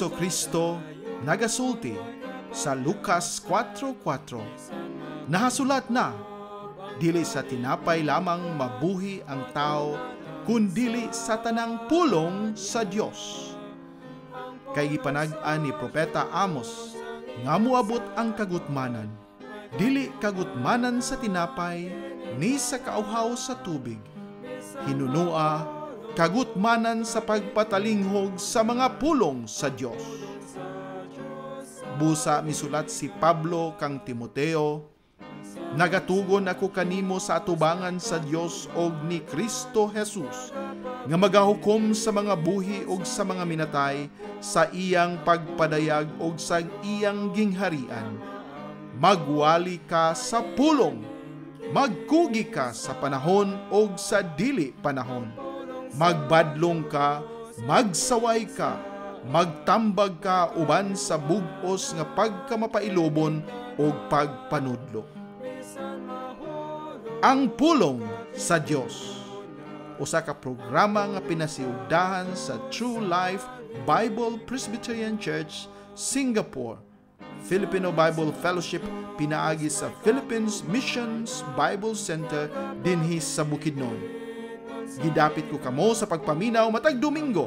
Heso Kristo nagasulti sa Lucas 4.4 Nahasulat na, dili sa tinapay lamang mabuhi ang tao, kundili sa tanang pulong sa Dios. Kay ipanag an ni Propeta Amos, nga muabot ang kagutmanan, dili kagutmanan sa tinapay, ni sa kauhaw sa tubig, hinunua kagutmanan sa pagpatalinghog sa mga pulong sa Diyos. Busa misulat si Pablo kang Timoteo, Nagatugon ako kanimo sa atubangan sa Dios og ni Kristo Jesus nga magahukom sa mga buhi og sa mga minatay sa iyang pagpadayag og sa iyang gingharian. Magwali ka sa pulong, magkugi ka sa panahon og sa dili panahon magbadlong ka, magsaway ka, magtambag ka uban sa bugos nga pagkamapailobon o pagpanudlo. Ang pulong sa Dios usa ka programa nga pinasiugdahan sa True Life Bible Presbyterian Church, Singapore. Filipino Bible Fellowship pinaagi sa Philippines Missions Bible Center dinhi sa Bukidnon. Gidapit ko kamo sa pagpaminaw matag Domingo,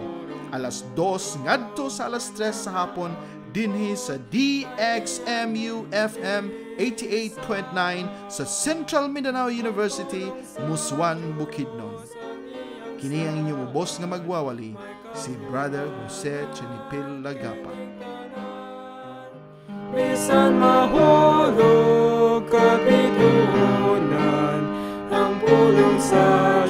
alas 2 ngadto sa alas 3 sa hapon dinhi sa DXMU FM 88.9 sa Central Mindanao University, Muswan, Bukidnon. Kini ang inyong boss nga magwawali, si Brother Jose Chenipil Lagapa. Bisan mahulog kapitunan ang pulong sa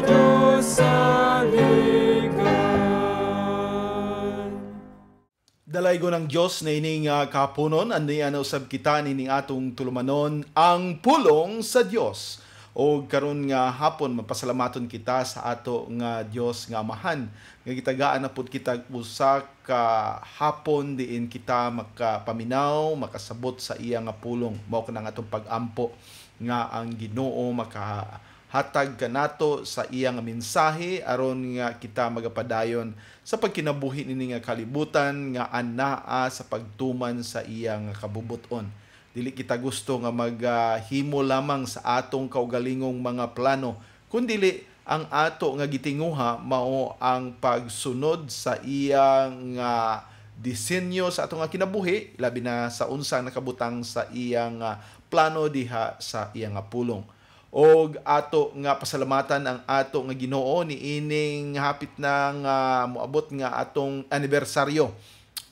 Dalay ko ng Diyos na ining uh, kapunon, ano yan usab kita nining atong tulumanon, ang pulong sa Dios. O karon nga hapon, mapasalamaton kita sa ato nga Dios nga amahan. Nga gitagaan na pud kita usa ka hapon diin kita makapaminaw, makasabot sa iya nga pulong. Mao ka nga atong pagampo nga ang Ginoo maka hatag kanato sa iyang mensahe aron nga kita magapadayon sa pagkinabuhi ni nga kalibutan nga anaa sa pagtuman sa iyang kabubuton. Dili kita gusto nga maghimo lamang sa atong kaugalingong mga plano kundili ang ato nga gitinguha mao ang pagsunod sa iyang uh, disenyo sa atong kinabuhi labi na sa unsang nakabutang sa iyang uh, plano diha sa iyang pulong og ato nga pasalamatan ang ato nga Ginoo ni ining hapit na nga uh, moabot nga atong anibersaryo.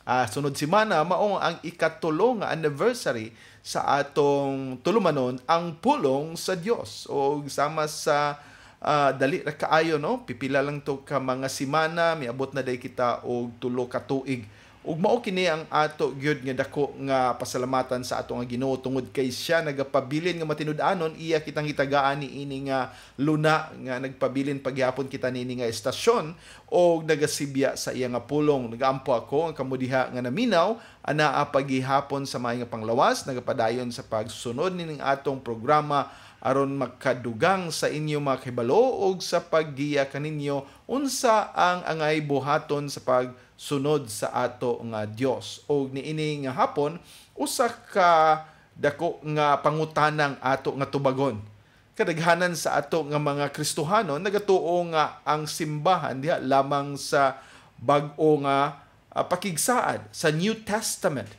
Uh, sunod semana maong ang ikatulo nga anniversary sa atong tulumanon ang pulong sa Dios og sama sa uh, dali ra kaayo no pipila lang to ka mga semana miabot na day kita og tulo ka tuig Ug mao kini ang ato gyud nga dako nga pasalamatan sa ato nga Ginoo tungod kay siya nagapabilin nga matinud-anon iya kitang hitagaan ni ini nga luna nga nagpabilin pagyapon kita nini nga estasyon og nagasibya sa iya nga pulong nagaampo ako ang kamudiha nga naminaw ana pagihapon sa mga panglawas nagapadayon sa pagsunod nining atong programa aron magkadugang sa inyo mga kibalo og sa paggiya kaninyo unsa ang angay buhaton sa pagsunod sa ato nga Dios og niini nga hapon usa ka dako nga pangutanang ato nga tubagon kadaghanan sa ato nga mga Kristohano nagatuo nga ang simbahan diha lamang sa bag-o nga uh, ah, pakigsaad sa New Testament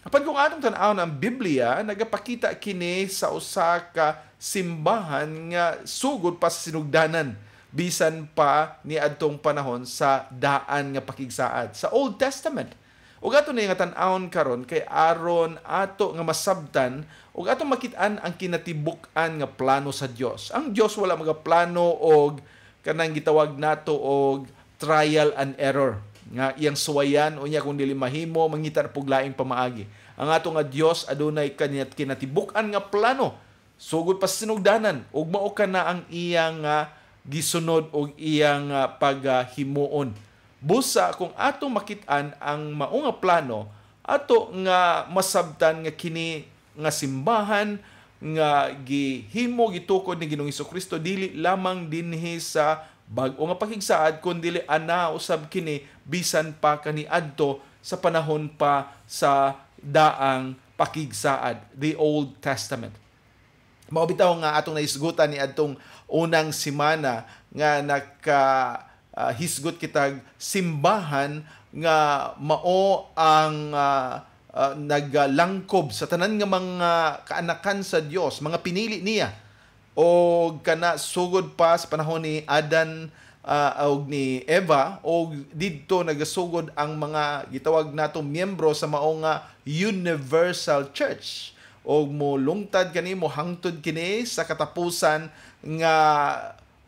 Apan kung atong tan-aw ang Biblia nagapakita kini sa usa ka simbahan nga sugod pa sa sinugdanan bisan pa ni adtong panahon sa daan nga pakigsaad sa Old Testament. Ug ato na nga tan-awon karon kay aron ato nga masabtan ug ato makit-an ang kinatibuk-an nga plano sa Dios. Ang Dios wala magaplano og kanang gitawag nato og trial and error nga iyang suwayan o niya kung dili mahimo mangitar pug laing pamaagi. Ang ato nga Dios adunay kaniyat kinatibuk-an nga plano Sugod so, pa sinugdanan, ug mao ka na ang iyang uh, gisunod og iyang uh, paghimuon. Busa kung atong makit-an ang mao plano, ato nga masabtan nga kini nga simbahan nga gihimo gitukod ni Ginoong Kristo dili lamang dinhi sa bag-o nga pakigsaad kundi ana usab kini bisan pa kani adto sa panahon pa sa daang pakigsaad the Old Testament Mao bitaw nga atong naisgutan ni adtong unang semana nga naka uh, kitag simbahan nga mao ang uh, ah, uh, ah, naglangkob sa tanan nga mga kaanakan sa Dios, mga pinili niya o kana sugod pa sa panahon ni Adan uh, og ni Eva o didto nagasugod ang mga gitawag nato miyembro sa mao nga universal church o mulungtad kanimo hangtod kini sa katapusan nga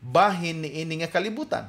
bahin ni ini nga kalibutan.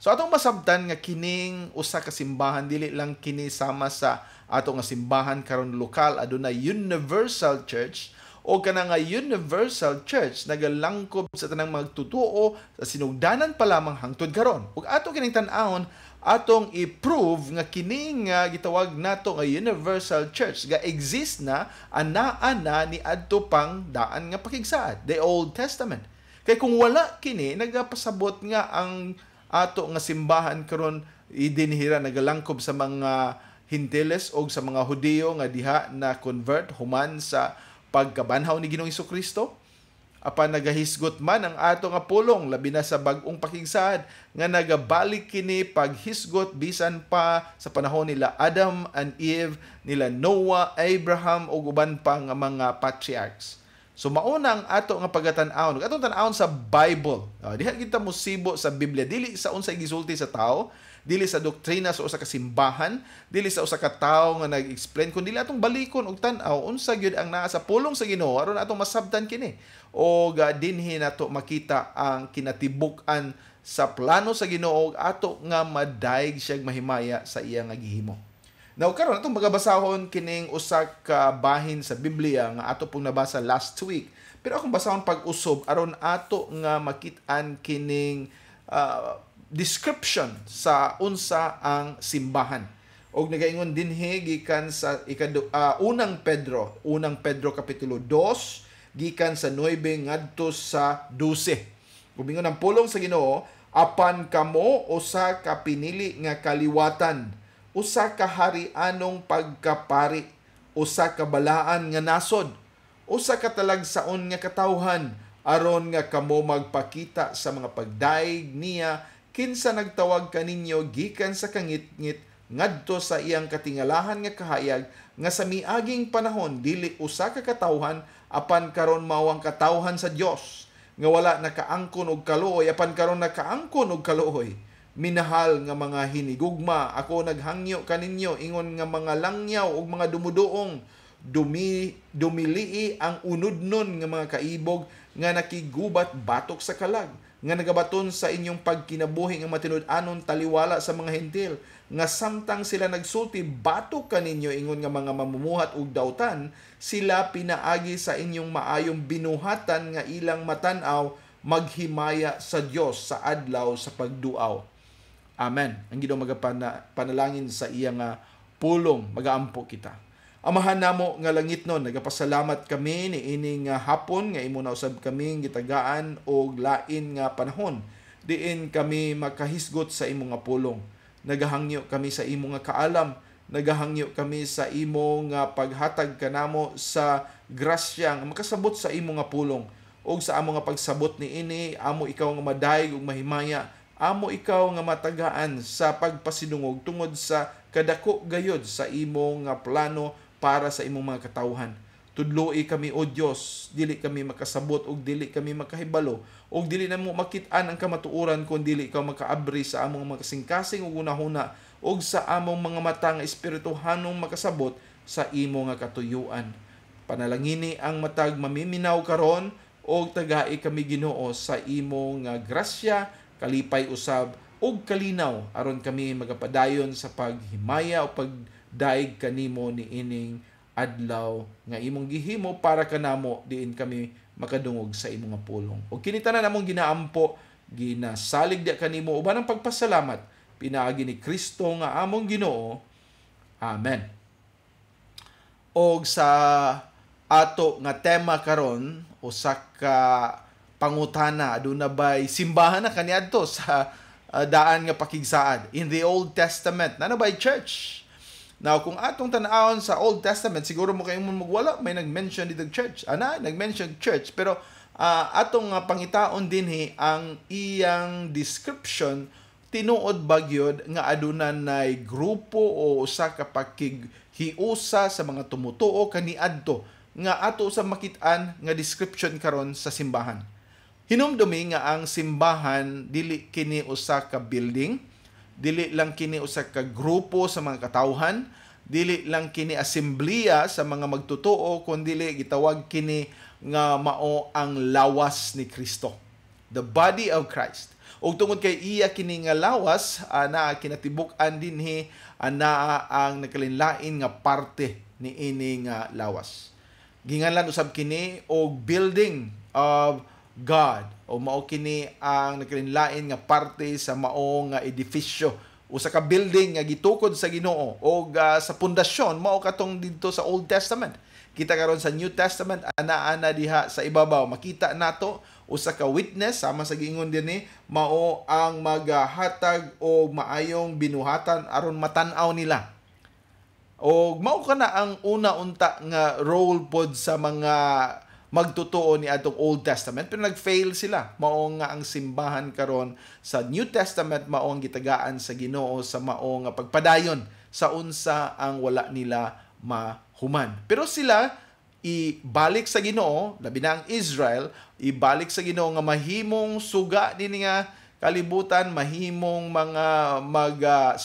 So atong masabtan nga kining usa ka simbahan dili lang kini sama sa ato nga simbahan karon lokal adunay universal church o kana nga universal church nagalangkob sa tanang magtutuo sa sinugdanan pa lamang hangtod karon. Ug ato kining tan-aon atong i-prove nga kini nga gitawag nato nga universal church ga exist na ana-ana ni adto pang daan nga pakigsaad the Old Testament kay kung wala kini nagapasabot nga ang ato nga simbahan karon idinhira nagalangkob sa mga Hinteles o sa mga Hudiyo nga diha na convert human sa pagkabanhaw ni Ginoong Kristo apan nagahisgot man ang ato nga pulong labi na sa bag-ong pakigsaad nga nagabalik kini paghisgot bisan pa sa panahon nila Adam and Eve nila Noah Abraham ug uban pa nga mga patriarchs So mauna ang ato nga pagatan-aw, atong tan-awon sa Bible. Uh, diha kita mo sibo sa Biblia dili sa unsay gisulti sa tao, dili sa doktrina sa usa ka simbahan, dili sa usa ka tawo nga nag-explain kun dili atong balikon og tan-aw unsa gyud ang naa sa pulong sa Ginoo aron atong masabtan kini o uh, ah, dinhi nato makita ang kinatibuk-an sa plano sa Ginoo ato nga madayeg siya mahimaya sa iyang nga gihimo. Now karon atong magabasahon kining usa ka bahin sa Biblia nga ato pong nabasa last week. Pero akong basahon pag-usob aron ato nga makit-an kining uh, description sa unsa ang simbahan og nagaingon dinhi gikan sa ikadu, uh, ah, unang Pedro unang Pedro kapitulo 2 gikan sa 9 ngadto sa 12 gumingon ang pulong sa Ginoo apan kamo usa ka pinili nga kaliwatan usa ka harianong pagkapari usa ka balaan nga nasod usa ka talagsaon nga katawhan aron nga kamo magpakita sa mga pagdaig niya kinsa nagtawag kaninyo gikan sa kangitngit ngadto sa iyang katingalahan nga kahayag nga sa miaging panahon dili usa ka katawhan apan karon mao ang katawhan sa Dios nga wala nakaangkon og kaluoy apan karon nakaangkon og kaluoy minahal nga mga hinigugma ako naghangyo kaninyo ingon nga mga langyaw ug mga dumuduong dumi dumilii ang unod nga mga kaibog nga nakigubat batok sa kalag nga nagabaton sa inyong pagkinabuhi nga matinud anon taliwala sa mga hentil nga samtang sila nagsulti bato kaninyo ingon nga mga mamumuhat ug dautan sila pinaagi sa inyong maayong binuhatan nga ilang matan-aw maghimaya sa Dios sa adlaw sa pagduaw amen ang Ginoo magapanalangin sa iyang nga pulong magaampo kita Amahan namo nga langit no, nagapasalamat kami ni ining ah, hapon nga imo na usab kaming gitagaan og lain nga panahon diin kami makahisgot sa imo nga pulong. Nagahangyo kami sa imo nga kaalam, nagahangyo kami sa imo nga ah, paghatag kanamo sa grasya nga makasabot sa imo nga pulong ug sa among nga pagsabot ni ini amo ikaw nga madayeg ug mahimaya amo ikaw nga matagaan sa pagpasinungog tungod sa kadako gayod sa imo nga ah, plano para sa imong mga katawhan. Tudloi kami o Dios, dili kami makasabot og dili kami makahibalo og dili na mo makit-an ang kamatuoran kon dili ka makaabri sa among mga kasing-kasing ug una-huna og sa among mga mata nga espirituhanong makasabot sa imo nga katuyuan. Panalangini ang matag mamiminaw karon og tagai kami Ginoo sa imo nga grasya, kalipay usab ug kalinaw aron kami magapadayon sa paghimaya o pag daig kanimo ni ining adlaw nga imong gihimo para kanamo diin kami makadungog sa imong pulong. Og kini tanan among ginaampo, ginasalig di kanimo uban ang pagpasalamat pinaagi ni Kristo nga among Ginoo. Amen. Og sa ato nga tema karon usa ka pangutana aduna bay simbahan na kaniadto sa ah, daan nga pakigsaad in the Old Testament. Nana bay church? Now, kung atong tanawon sa Old Testament, siguro mo kayo magwala, may nag-mention dito church. Ana, nag-mention church. Pero uh, atong uh, pangitaon din hi, ang iyang description tinuod bagyod nga aduna nay grupo o usa ka pakig hiusa sa mga tumutuo kaniadto nga ato sa makitaan nga description karon sa simbahan. Hinumdumi nga ang simbahan dili kini usa ka building dili lang kini usa ka grupo sa mga katawhan, dili lang kini asemblea sa mga magtotoo kundi gitawag kini nga mao ang lawas ni Kristo the body of Christ ug tungod kay iya kini nga lawas ana ah, kinatibuk-an dinhi ana ah, ang nakalinlain nga parte ni ini nga lawas ginganlan usab kini og building of God o mao kini ang nagkalinlain nga parte sa mao nga edifisyo o sa ka building nga gitukod sa Ginoo o uh, sa pundasyon mao katong didto sa Old Testament. Kita karon sa New Testament ana-ana diha sa ibabaw makita nato usa ka witness sama sa giingon din ni mao ang magahatag og maayong binuhatan aron matan-aw nila. O mao kana ang una unta nga role pod sa mga magtotoo ni atong Old Testament pero nagfail sila mao nga ang simbahan karon sa New Testament mao ang gitagaan sa Ginoo sa mao nga pagpadayon sa unsa ang wala nila mahuman pero sila ibalik sa Ginoo labi na ang Israel ibalik sa Ginoo nga mahimong suga nini nga kalibutan mahimong mga mag uh,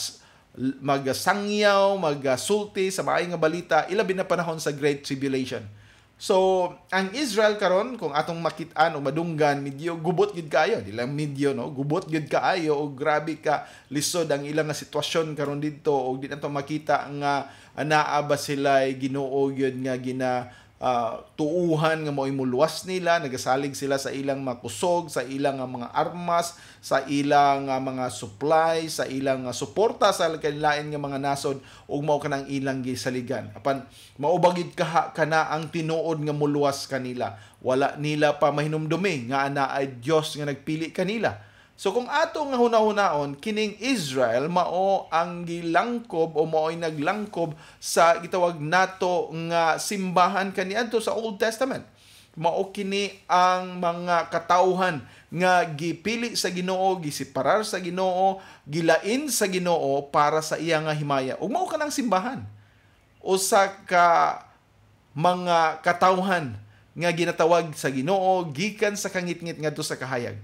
magasangyaw, magasulti sa maayong balita, ilabi na panahon sa Great Tribulation So, ang Israel karon kung atong makit-an o madunggan medyo gubot gid kaayo, dili lang medyo no, gubot gid kaayo o grabe ka lisod ang ilang nga sitwasyon karon didto o di nato makita nga ah, naa ba sila Ginoo gyud nga gina uh, tuuhan nga mo'y muluwas nila, nagasalig sila sa ilang mga kusog, sa ilang mga armas, sa ilang mga supply, sa ilang suporta sa kanilain nga mga nasod ug mao kanang ilang gisaligan. Apan maubagid kaha kana ang tinuod nga muluwas kanila. Wala nila pa mahinumdumi nga anaa Diyos nga nagpili kanila So kung ato nga hunahunaon kining Israel mao ang gilangkob o mao'y naglangkob sa gitawag nato nga simbahan kaniadto sa Old Testament. Mao kini ang mga katauhan nga gipili sa Ginoo, gisiparar sa Ginoo, gilain sa Ginoo para sa iya nga himaya. Ug mao kanang simbahan. Usa ka mga katauhan nga ginatawag sa Ginoo gikan sa kangitngit ngadto sa kahayag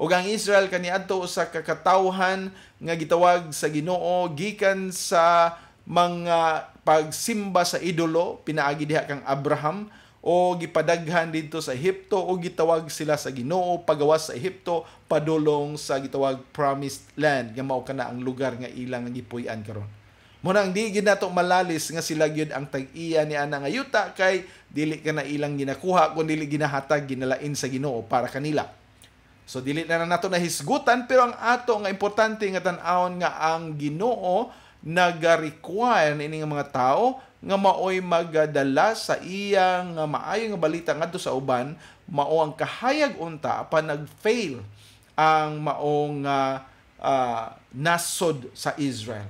Ug ang Israel kaniadto sa kakatawhan nga gitawag sa Ginoo gikan sa mga pagsimba sa idolo pinaagi diha kang Abraham o gipadaghan dito sa Ehipto o gitawag sila sa Ginoo pagawas sa Ehipto padulong sa gitawag promised land nga mao kana ang lugar nga ilang gipuy-an karon mo nang di gid nato malalis nga sila gyud ang tag-iya ni ana nga yuta kay dili kana ilang ginakuha kun dili ginahatag ginalain sa Ginoo para kanila So dili na na nato hisgutan pero ang ato nga importante nga tan aon nga ang Ginoo nagarequire ini nga mga tao nga maoy magadala sa iyang nga maayo nga balita ngadto sa uban mao ang kahayag unta pa nagfail ang maong uh, uh, nasod sa Israel.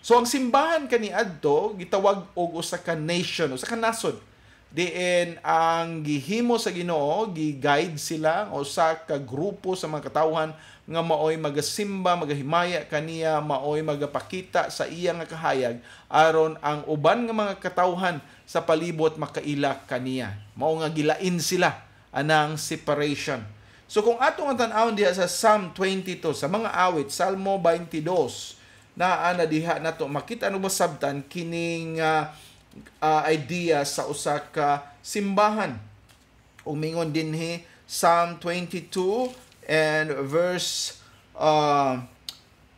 So ang simbahan kani adto gitawag og usa ka nation, usa ka nasod diin ang gihimo sa Ginoo gi-guide sila o sa ka grupo sa mga katawhan nga maoy magasimba magahimaya kaniya maoy magapakita sa iyang nga kahayag aron ang uban nga mga katawhan sa palibot makaila kaniya mao nga gilain sila anang separation so kung atong tan-awon diha sa Psalm 22 sa mga awit Salmo 22 naa na diha nato makita ano ba sabtan kining uh, uh, idea sa usa ka simbahan. Umingon dinhi Psalm 22 and verse uh, ah,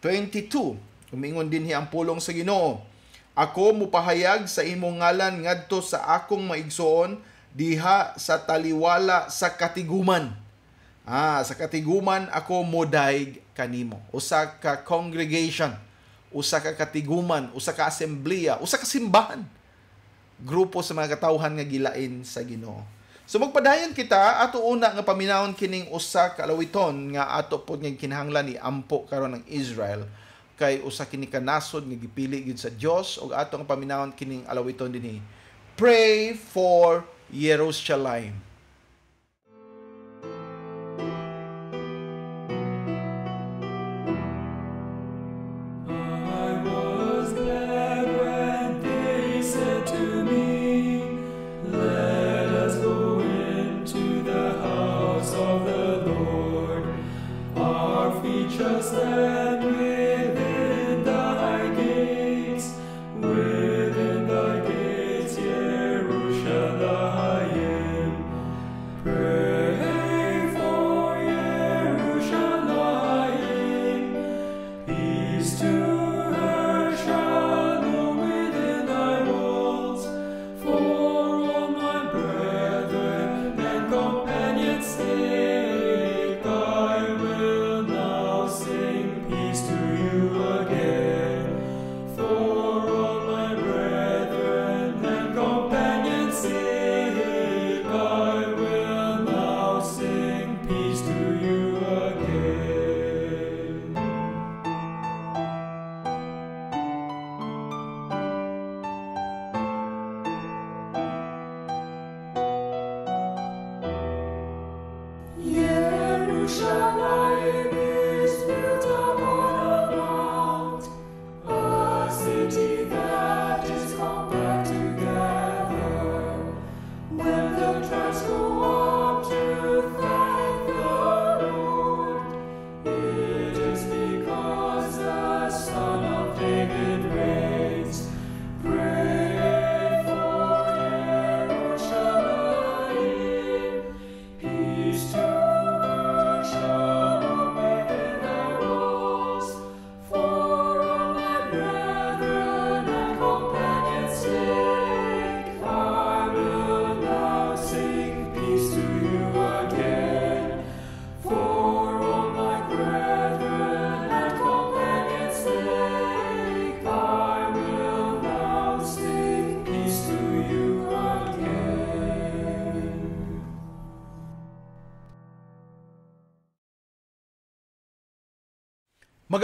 22. Umingon dinhi ang pulong sa Ginoo. Ako mupahayag sa imong ngalan ngadto sa akong maigsoon diha sa taliwala sa katiguman. Ah, sa katiguman ako modayg kanimo. Usa ka congregation, usa ka katiguman, usa ka assembleya, usa ka simbahan grupo sa mga katawhan nga gilain sa Ginoo. So magpadayon kita ato una nga paminawon kining usa ka nga ato pod nga kinahanglan ni ampo karon ng Israel kay usa kini kanasod nga gipili gyud sa Dios ug ato nga paminawon kining alawiton dinhi. Pray for Jerusalem.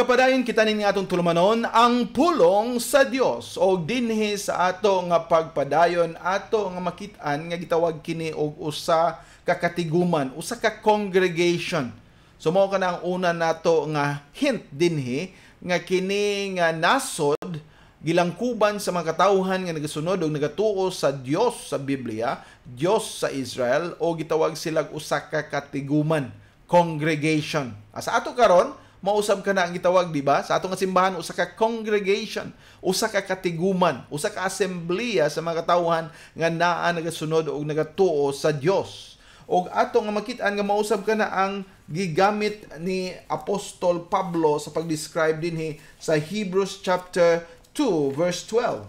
Pagapadayon kita nin atong tulumanon ang pulong sa Dios o dinhi sa ato nga pagpadayon ato nga makit-an nga gitawag kini og usa ka katiguman, usa ka congregation. So mao kana ang una nato nga hint dinhi nga kini nga nasod gilangkuban sa mga katawhan nga nagasunod og nagatuo sa Dios sa Biblia, Dios sa Israel o gitawag silag usa ka katiguman, congregation. Asa ato karon mausab ka na ang gitawag, di ba? Sa atong simbahan, usa ka congregation, usa ka katiguman, usa ka assembleya sa mga katawhan nga naa nagasunod og nagatuo sa Dios. Og ato nga makit nga mausab ka na ang gigamit ni Apostol Pablo sa pag-describe dinhi sa Hebrews chapter 2 verse 12.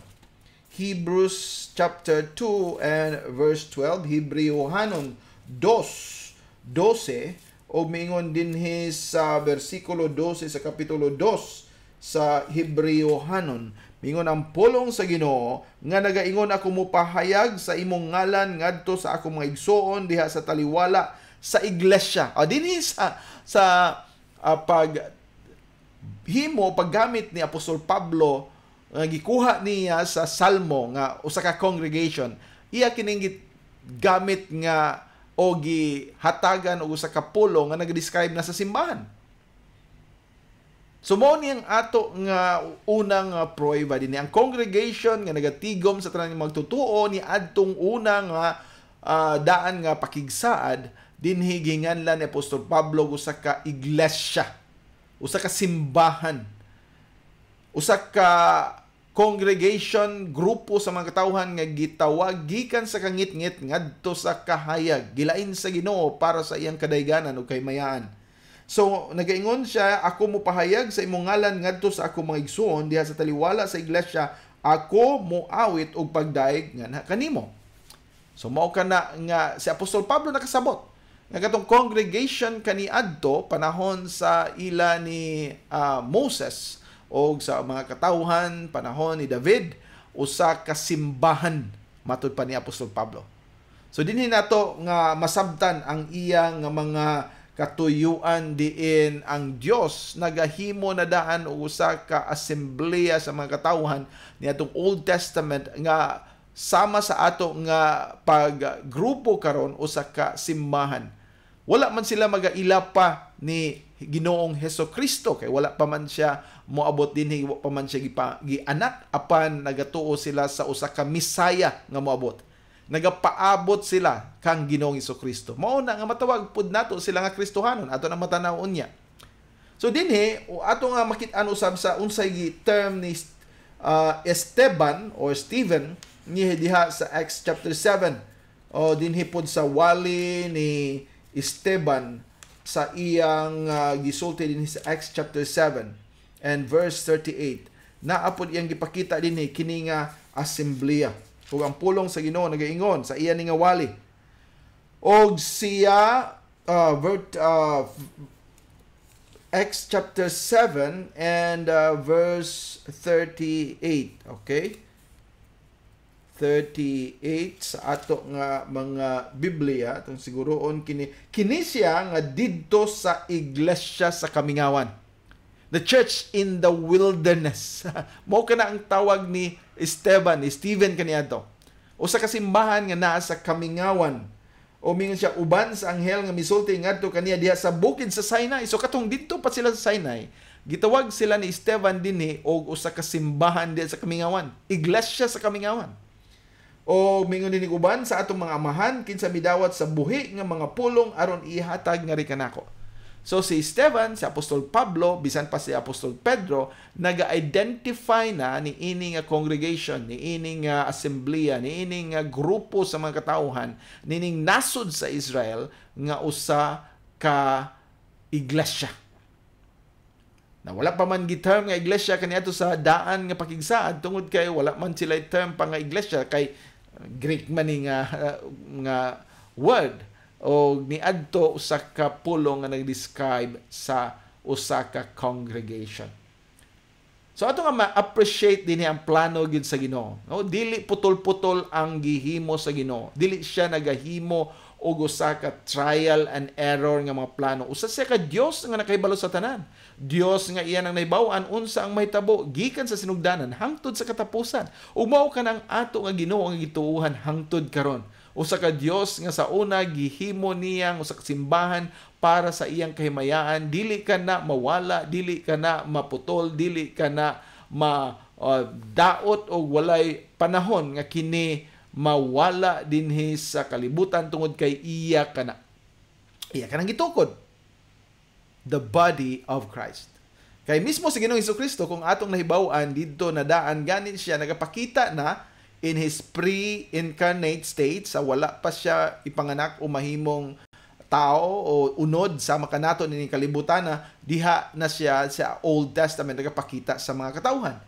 Hebrews chapter 2 and verse 12, Hebreohanon 2, 12, o din dinhi sa bersikulo 12 sa kapitulo 2 sa Hebreohanon. Mingon ang pulong sa Ginoo nga nagaingon ako mo pahayag sa imong ngalan ngadto sa akong mga igsoon diha sa taliwala sa iglesia. O dinhi sa sa uh, ah, pag himo paggamit ni Apostol Pablo nga gikuha niya sa Salmo nga usa ka congregation iya kining gamit nga o gihatagan og usa ka pulo nga nag-describe na sa simbahan. Sumo so, ni ang ato nga unang uh, proyba din ang congregation nga nagatigom sa tanang magtutuo ni adtong unang nga uh, daan nga pakigsaad din higingan ginganlan ni Apostol Pablo usa ka iglesia usa ka simbahan usa ka congregation grupo sa mga katawhan nga gitawag gikan sa kangitngit ngadto sa kahayag gilain sa Ginoo para sa iyang kadayganan ug kaymayaan so nagaingon siya ako mo pahayag sa imong ngalan ngadto sa ako mga igsoon diha sa taliwala sa iglesia ako moawit og pagdaig nga kanimo so mao kana nga si apostol Pablo nakasabot nga katong congregation adto panahon sa ila ni uh, Moses o sa mga katauhan panahon ni David usa ka simbahan matud pa ni Apostol Pablo. So dinhi nato nga masabtan ang iyang mga katuyuan diin ang Dios nagahimo na daan og usa ka assembleya sa mga katauhan ni atong Old Testament nga sama sa ato nga grupo karon usa ka simbahan. Wala man sila magaila pa ni Ginoong Heso Kristo kay wala pa man siya moabot dinhi wala pa man siya gipa, gianak apan nagatuo sila sa usa ka misaya nga moabot nagapaabot sila kang Ginoong Heso Kristo mao na nga matawag pud nato sila nga Kristohanon ato na matanawon unya so dinhi ato nga makit-an usab sa unsay gi term ni uh, Esteban or Stephen ni diha sa Acts chapter 7 o dinhi pod sa wali ni Esteban sa iyang uh, gisulti din sa Acts chapter 7 and verse 38 na apod iyang gipakita din ni eh, kini nga assembleya ug ang pulong sa Ginoo nagaingon sa iya nga wali og siya uh, ah, vert, uh, ah, Acts chapter 7 and uh, verse 38 okay 38 sa ato nga mga Biblia atong siguroon kini kinisya nga didto sa iglesia sa Kamingawan. The church in the wilderness. Mao kana ang tawag ni Esteban, ni Stephen kaniadto. Usa ka simbahan nga naa sa Kamingawan. O mingon siya uban sa anghel nga misulti ngadto kaniya diha sa bukid sa Sinai. So katong didto pa sila sa Sinai. Gitawag sila ni Esteban dinhi og usa ka simbahan diha sa Kamingawan. Iglesia sa Kamingawan o mingon ni sa atong mga amahan kinsa midawat sa buhi nga mga pulong aron ihatag nga kanako. So si Esteban, si Apostol Pablo, bisan pa si Apostol Pedro, naga-identify na ni ini nga congregation, ni ini nga assembleya, ni ini nga grupo sa mga katawhan, nining nasod sa Israel nga usa ka iglesia. Na wala pa man giterm nga iglesia kaniadto sa daan nga pakigsaad tungod kay wala man sila term pa nga iglesia kay Greek man ni nga nga word o niadto usa ka pulo nga nag-describe sa usa ka congregation. So ato nga ma-appreciate dinhi ang plano gyud sa Ginoo. No, dili putol-putol ang gihimo sa Ginoo. Dili siya nagahimo og usa ka trial and error nga mga plano. Usa siya ka Dios nga nakahibalo sa tanan. Dios nga iyan ang naibawaan unsa ang mahitabo gikan sa sinugdanan hangtod sa katapusan. Ug ka kanang ato nga Ginoo ang gituuhan hangtod karon. Usa ka Dios nga sa una gihimo niyang usa ka simbahan para sa iyang kahimayaan, dili ka na mawala, dili ka na maputol, dili ka na ma uh, daot o walay panahon nga kini mawala dinhi sa kalibutan tungod kay iya kana. Iya kanang gitukod the body of Christ. Kay mismo si Ginoong Kristo kung atong nahibaw-an didto na daan ganit siya nagapakita na in his pre-incarnate state sa wala pa siya ipanganak o mahimong tao o unod sa makanato ni kalibutan na diha na siya sa Old Testament nagapakita sa mga katawhan.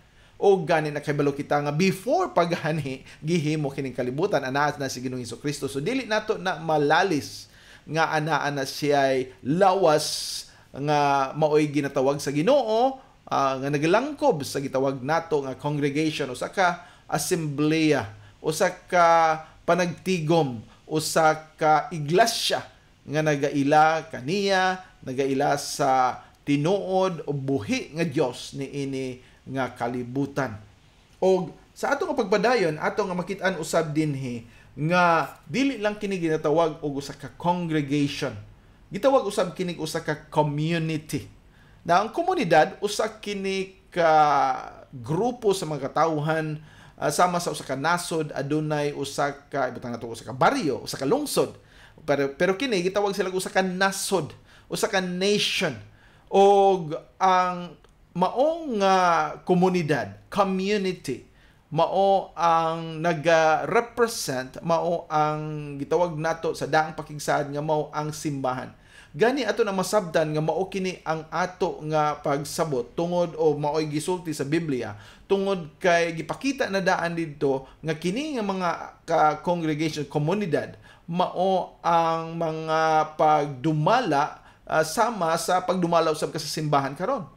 O gani na kay kita nga before paghani gihimo kining kalibutan anaas na si Ginoong Kristo. So dili nato na malalis nga anaa na siya ay lawas nga maoy ginatawag sa Ginoo uh, nga naglangkob sa gitawag nato nga congregation o ka assembleya o ka panagtigom o ka iglesia nga nagaila kaniya nagaila sa tinuod o buhi nga Dios niini nga kalibutan og sa atong pagpadayon atong nga makit-an usab dinhi nga dili lang kini ginatawag og usa ka congregation Gitawag usab kining usa ka community. Na ang komunidad usa kini ka grupo sa mga katawhan uh, ah, sama sa usa ka nasod adunay usa ka ibutang nato usa ka baryo, usa ka lungsod. Pero pero kini gitawag sila usa ka nasod, usa ka nation. Og ang maong uh, komunidad, community mao ang naga-represent mao ang gitawag nato sa daang pakigsad nga mao ang simbahan gani ato na masabdan nga mao kini ang ato nga pagsabot tungod o maoy gisulti sa Biblia tungod kay gipakita na daan didto nga kini nga mga ka congregation komunidad mao ang mga pagdumala uh, sama sa pagdumalaw sa kasasimbahan karon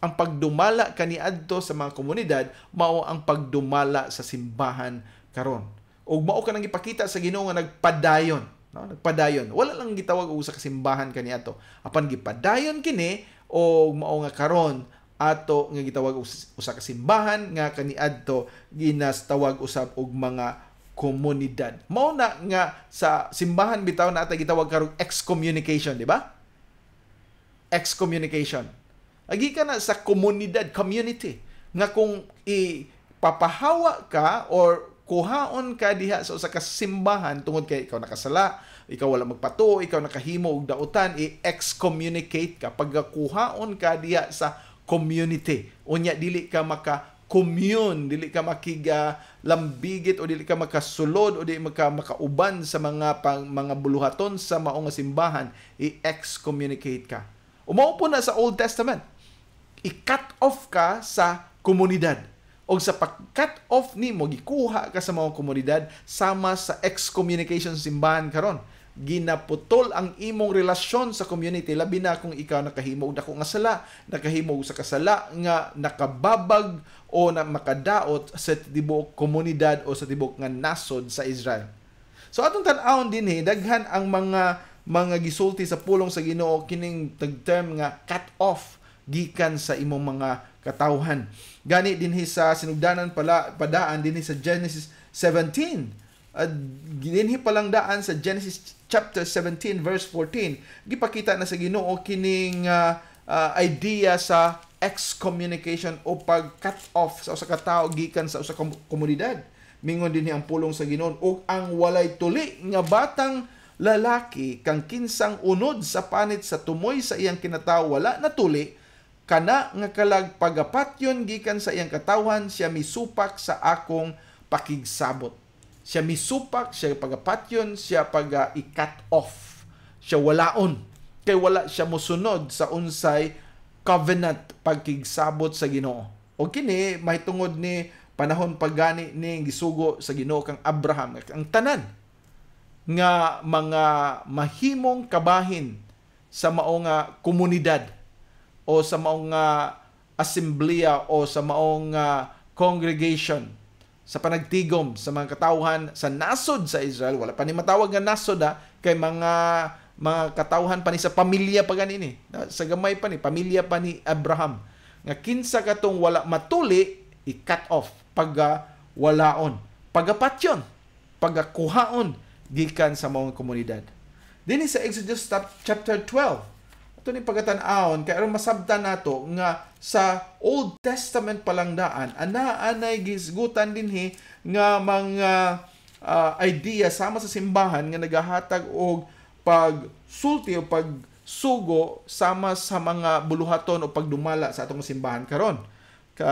ang pagdumala kaniadto sa mga komunidad mao ang pagdumala sa simbahan karon ug mao ka nang ipakita sa Ginoo nga nagpadayon no nagpadayon wala lang gitawag og usa ka simbahan kaniadto apan gipadayon kini o mao nga karon ato nga gitawag usa ka simbahan nga kaniadto tawag usab og mga komunidad. Mao na nga sa simbahan bitaw na atay gitawag karong excommunication, di ba? Excommunication Agi ka na sa komunidad, community, nga kung ipapahawa ka or kuhaon ka diha sa usa ka simbahan tungod kay ikaw nakasala, ikaw wala magpato, ikaw nakahimo og dautan, i-excommunicate ka pagkakuhaon ka diha sa community. Unya dili ka maka commune dili ka makiga lambigit o dili ka makasulod o dili maka makauban sa mga pang, mga buluhaton sa maong simbahan i-excommunicate ka. Umaupo na sa Old Testament i-cut off ka sa komunidad. O sa pag-cut off nimo gikuha ka sa mga komunidad sama sa excommunication simbahan karon. Ginaputol ang imong relasyon sa community labi na kung ikaw nakahimog dako nga sala, nakahimog sa kasala nga nakababag o na makadaot sa tibuok komunidad o sa tibuok nga nasod sa Israel. So atong tan-awon dinhi eh, daghan ang mga mga gisulti sa pulong sa Ginoo kining tag-term nga cut off gikan sa imong mga katawhan. Gani dinhi sa sinugdanan pala padaan dinhi sa Genesis 17 Uh, dinhi palang daan sa Genesis chapter 17 verse 14 gipakita na sa Ginoo kining uh, uh, idea sa excommunication o pag cut off sa usa ka tawo gikan sa usa ka komunidad mingon dinhi ang pulong sa Ginoo ug ang walay tuli nga batang lalaki kang kinsang unod sa panit sa tumoy sa iyang kinatawa wala natuli kana nga kalag pagapatyon gikan sa iyang katawhan siya misupak sa akong pakigsabot siya misupak siya pagapatyon siya pag i-cut off siya walaon kay wala siya mosunod sa unsay covenant pagkigsabot sa Ginoo o kini mahitungod ni panahon pagani ni gisugo sa Ginoo kang Abraham ang tanan nga mga mahimong kabahin sa mao nga komunidad o sa maong uh, ah, assembleya o sa maong uh, congregation sa panagtigom sa mga katawhan sa nasod sa Israel wala pa ni matawag nga nasod ha, ah, kay mga mga katawhan pa ni sa pamilya pa ganini sa gamay pa ni pamilya pa ni Abraham nga kinsa katong wala matuli i-cut off pag walaon pagapatyon pagakuhaon gikan sa mga komunidad dinhi sa Exodus chapter 12 ito ni pagkatanahon kay aron masabtan nato nga sa Old Testament pa lang daan anaanay nay gisgutan dinhi nga mga uh, idea sama sa simbahan nga nagahatag og pag sulti o pag sugo sama sa mga buluhaton o pagdumala sa atong simbahan karon ka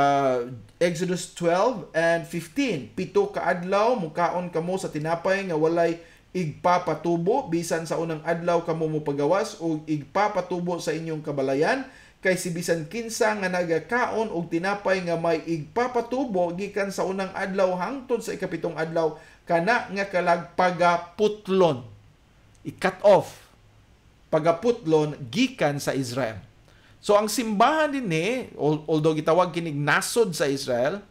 Exodus 12 and 15 pito ka adlaw mukaon kamo sa tinapay nga walay igpapatubo bisan sa unang adlaw kamo mo pagawas o igpapatubo sa inyong kabalayan kay si bisan kinsa nga nagakaon og tinapay nga may igpapatubo gikan sa unang adlaw hangtod sa ikapitong adlaw kana nga kalag pagaputlon i-cut off pagaputlon gikan sa Israel so ang simbahan dinhi although gitawag kinig nasod sa Israel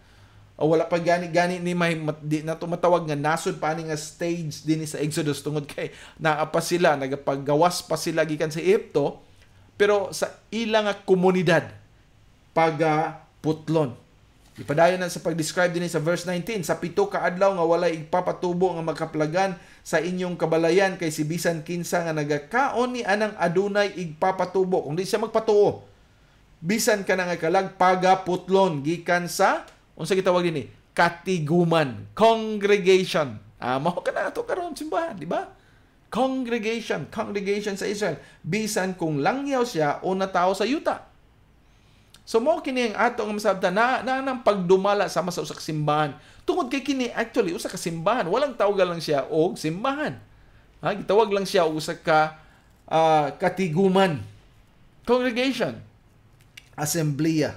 o wala pa gani gani ni may di, na tumatawag nga nasod pa ni nga stage din sa Exodus tungod kay naa pa sila nagapagawas pa sila gikan sa Egypto pero sa ila nga komunidad paga putlon Ipadayon na sa pag-describe din sa verse 19, sa pito ka adlaw nga wala igpapatubo nga magkaplagan sa inyong kabalayan kay si bisan kinsa nga nagakaon ni anang adunay igpapatubo kung di siya magpatuo. Bisan ka na nga kalag paga putlon gikan sa unsa gitawag dinhi katiguman congregation ah, mao kana ato karon simbahan di ba congregation congregation sa Israel bisan kung langyaw siya o natawo sa yuta So mao kini ang ato nga masabtan na, na nang pagdumala sama sa usa ka simbahan. Tungod kay kini actually usa ka simbahan, walang tawgal lang siya og simbahan. Ha, gitawag lang siya og usa ka uh, katiguman. Congregation. Assembleya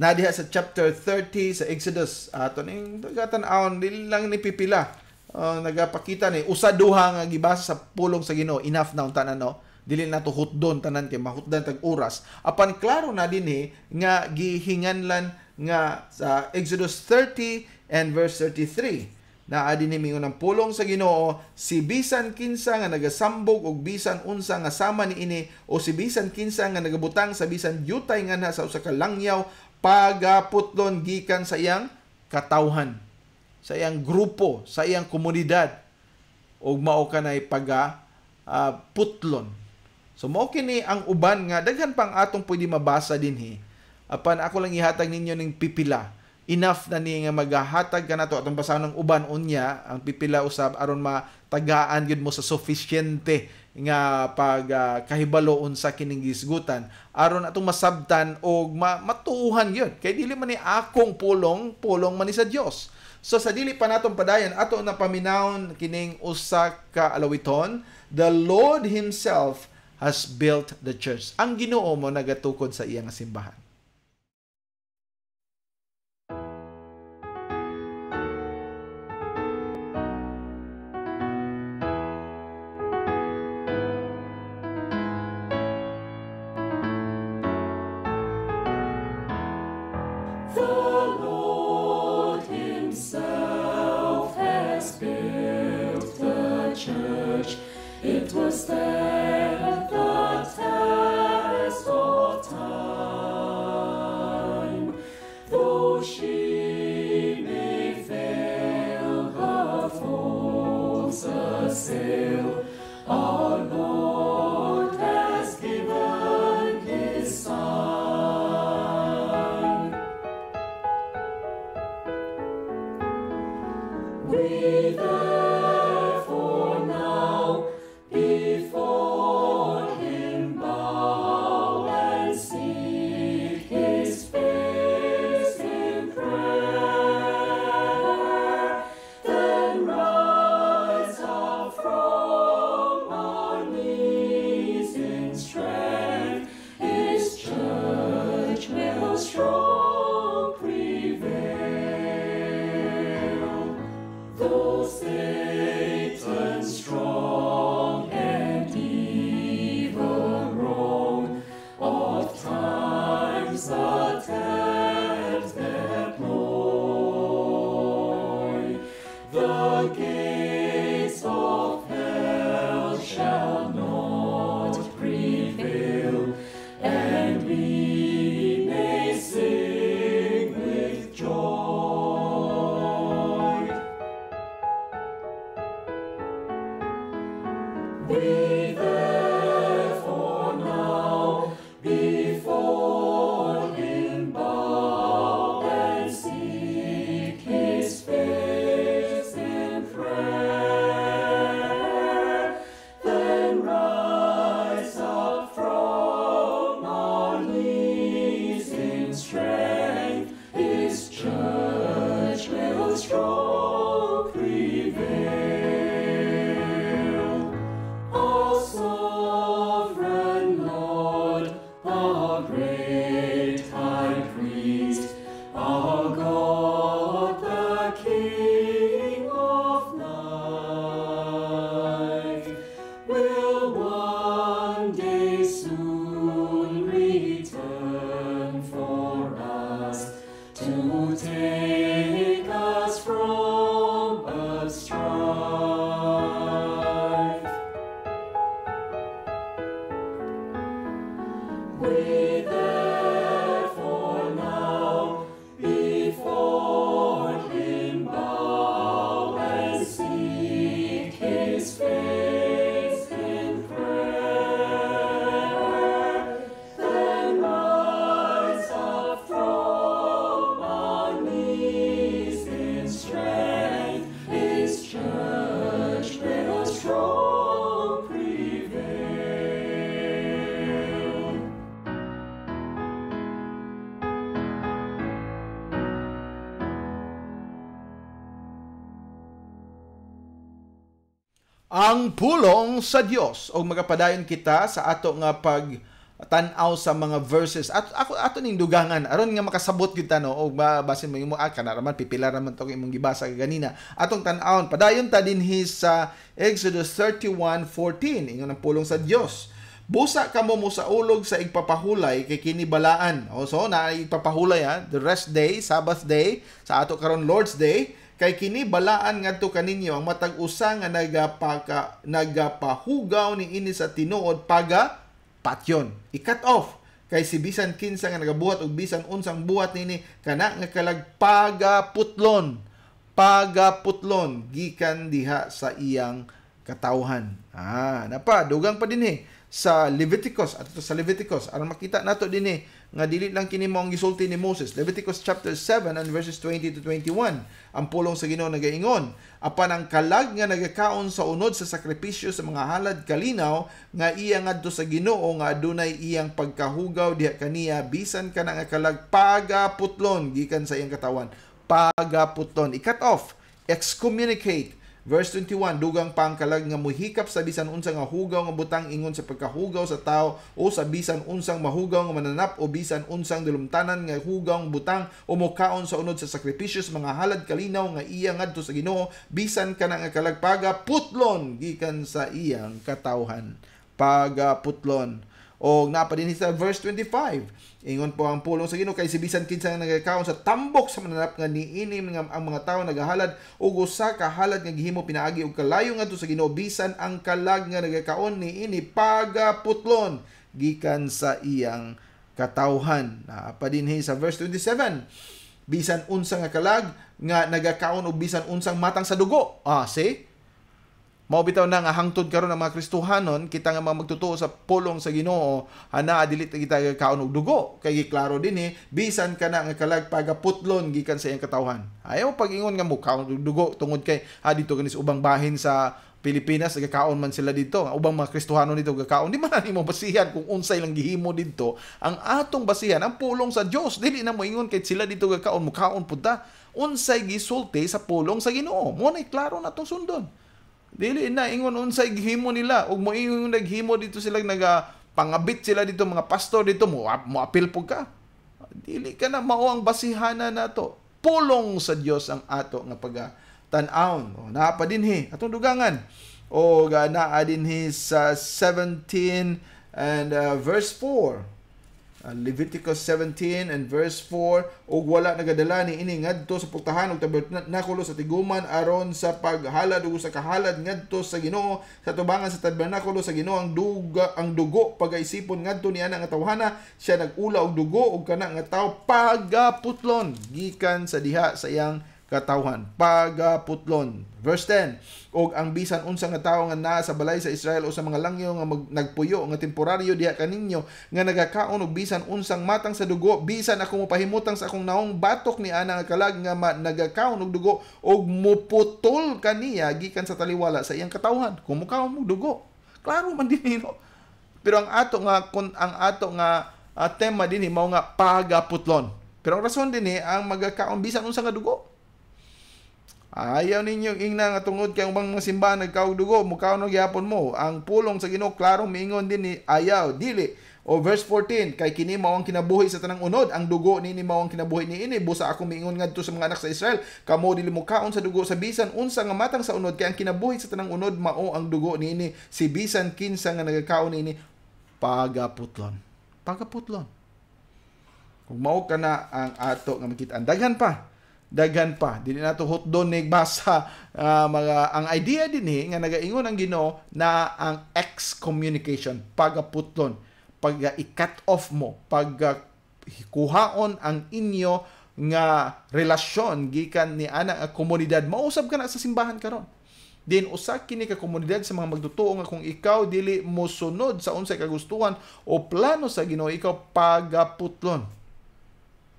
diha sa chapter 30 sa Exodus ato ning dagatanaon dili lang ni pipila. Uh, nagapakita ni usa duha nga gibasa sa pulong sa Ginoo enough na unta na no dili na to tanan kay mahutdan tag oras apan klaro na dinhi nga gihinganlan nga sa Exodus 30 and verse 33 na adi ni mingon ng pulong sa Ginoo si bisan kinsa nga nagasambog og bisan unsa nga sama ni ini o si bisan kinsa nga nagabutang sa bisan yutay nga na sa usa ka langyaw pagaputlon gikan sa iyang katawhan, sa iyang grupo, sa iyang komunidad Og mao kanay paga uh, putlon. So mao kini ang uban nga daghan pang atong pwede mabasa dinhi. Apan ako lang ihatag ninyo ning pipila. Enough na ni nga magahatag ka to. atong basahon ng uban unya ang pipila usab aron matagaan gyud mo sa sufficiente nga pag uh, ah, kahibalo unsa kining gisgutan aron atong masabtan og ma matuuhan gyud kay dili man ni akong pulong pulong man ni sa Diyos. so sa dili pa natong padayon ato na paminawon kining usa ka alawiton the Lord himself has built the church ang Ginoo mo nagatukod sa iyang simbahan That. ang pulong sa Dios og magapadayon kita sa ato nga pag tan-aw sa mga verses at ako ato ning dugangan aron nga makasabot gyud tano og basin mo imo ah, kana raman pipila raman to imong gibasa ganina atong tan-awon padayon ta dinhi sa Exodus 31:14 ingon ang pulong sa Dios busa kamo mo sa ulog sa igpapahulay kay kini balaan o so na igpapahulay ha ah, the rest day sabbath day sa ato karon lord's day kay kini balaan ngadto kaninyo ang matag usa nga nagapaka nagapahugaw ni ini sa tinuod paga patyon i-cut off kay si bisan kinsa nga nagabuhat og bisan unsang buhat nini kana nga kalag paga putlon paga putlon gikan diha sa iyang katawhan ah napa dugang pa dinhi sa Leviticus at sa Leviticus aron makita nato dinhi nga dili lang kini mo ang gisulti ni Moses. Leviticus chapter 7 and verses 20 to 21. Ang pulong sa Ginoo nagaingon, apan ang kalag nga nagakaon sa unod sa sakripisyo sa mga halad kalinaw nga iya ngadto sa Ginoo nga adunay iyang pagkahugaw diha kaniya bisan kana nga kalag pagaputlon gikan sa iyang katawan. Pagaputlon, i-cut off, excommunicate, Verse 21, dugang pangkalag nga muhikap sa bisan unsang nga hugaw nga butang ingon sa pagkahugaw sa tao o sa bisan unsang mahugaw nga mananap o bisan unsang dilumtanan nga hugaw nga butang o mukaon sa unod sa sakripisyos mga halad kalinaw nga iya ngadto sa Ginoo bisan kana nga kalagpaga putlon gikan sa iyang katawhan putlon o napadinhi sa verse 25. Ingon po ang pulong sa Ginoo kay sibisan kinsa nagakaon sa tambok sa mananap nga niinim nga ang mga tawo nagahalad og usa ka halad nga gihimo pinaagi og kalayo ngadto sa Ginoo bisan ang kalag nga nagakaon niini pagaputlon gikan sa iyang katawhan. Napadinhi sa verse 27 bisan unsang nga kalag nga nagakaon og bisan unsang matang sa dugo. Ah, see? Mao bitaw na nga hangtod karon ang mga Kristohanon kita nga mga magtotoo sa pulong sa Ginoo ana dili kita kaon og dugo kay giklaro dinhi eh, bisan ka na nga kalag pagaputlon gikan sa iyang katawhan. Ayaw pagingon nga mo kaon og dugo tungod kay ha ah, dito ganis ubang bahin sa Pilipinas nagkakaon man sila dito ubang mga Kristohano dito gakaon di man nimo basihan kung unsay lang gihimo dito ang atong basihan ang pulong sa Dios dili na mo ingon kay sila dito gakaon mukaon pud ta unsay gisulti sa pulong sa Ginoo mo na klaro na tong sundon Dili na ingon unsay gihimo nila ug mo naghimo dito sila naga pangabit sila dito mga pastor dito mo ah, mo apil pug ka. Dili ka na mao ang basihana nato. Pulong sa Dios ang ato nga pag aw Na pa din hi atong dugangan. O naa hi sa 17 and uh, verse 4. Uh, Leviticus 17 and verse 4 ug wala nagadala ni ini ngadto sa pultahan ug tabernakulo sa tiguman aron sa paghalad ug sa kahalad ngadto sa Ginoo sa tubangan sa tabernakulo sa Ginoo ang duga ang dugo pagaisipon ngadto ni ana nga tawhana siya nagula og dugo og kana nga tawo pagaputlon gikan sa diha sa iyang katawhan pagaputlon verse 10 og ang bisan unsa nga tawo nga naa sa balay sa Israel o sa mga langyo nga mag, nagpuyo nga temporaryo diha kaninyo nga nagakaon og bisan unsang matang sa dugo bisan ako mopahimutang sa akong naong batok ni ana nga kalag nga ma, nagakaon og dugo og muputol kaniya gikan sa taliwala sa iyang katawhan kumukaon og dugo klaro man dinhi no pero ang ato nga kun, ang ato nga uh, tema dinhi mao nga pagaputlon pero ang rason dinhi ang magakaon bisan unsang nga dugo Ayaw ninyong ingna nga tungod kay ubang mga simbahan nagkaudugo mukaw no gyapon mo. Ang pulong sa Ginoo klaro miingon din ni ayaw dili. O verse 14 kay kini mao ang kinabuhi sa tanang unod ang dugo nini mao ang kinabuhi ni ini, busa ako miingon ngadto sa mga anak sa Israel kamo dili mukaon sa dugo sa bisan unsa nga matang sa unod kay ang kinabuhi sa tanang unod mao ang dugo niini si bisan kinsa nga nagakaon niini pagaputlon. Pagaputlon. Kung mao kana ang ato nga makita daghan pa daghan pa dili nato hotdon ni basa uh, mga ang idea dinhi eh, nga nagaingon ang Ginoo na ang excommunication pagaputlon pag i-cut off mo pag kuhaon ang inyo nga relasyon gikan ni ana nga komunidad mausab ka na sa simbahan karon din usa kini ka komunidad sa mga magdutuo nga kung ikaw dili mo sunod sa unsay kagustuhan o plano sa Ginoo ikaw pagaputlon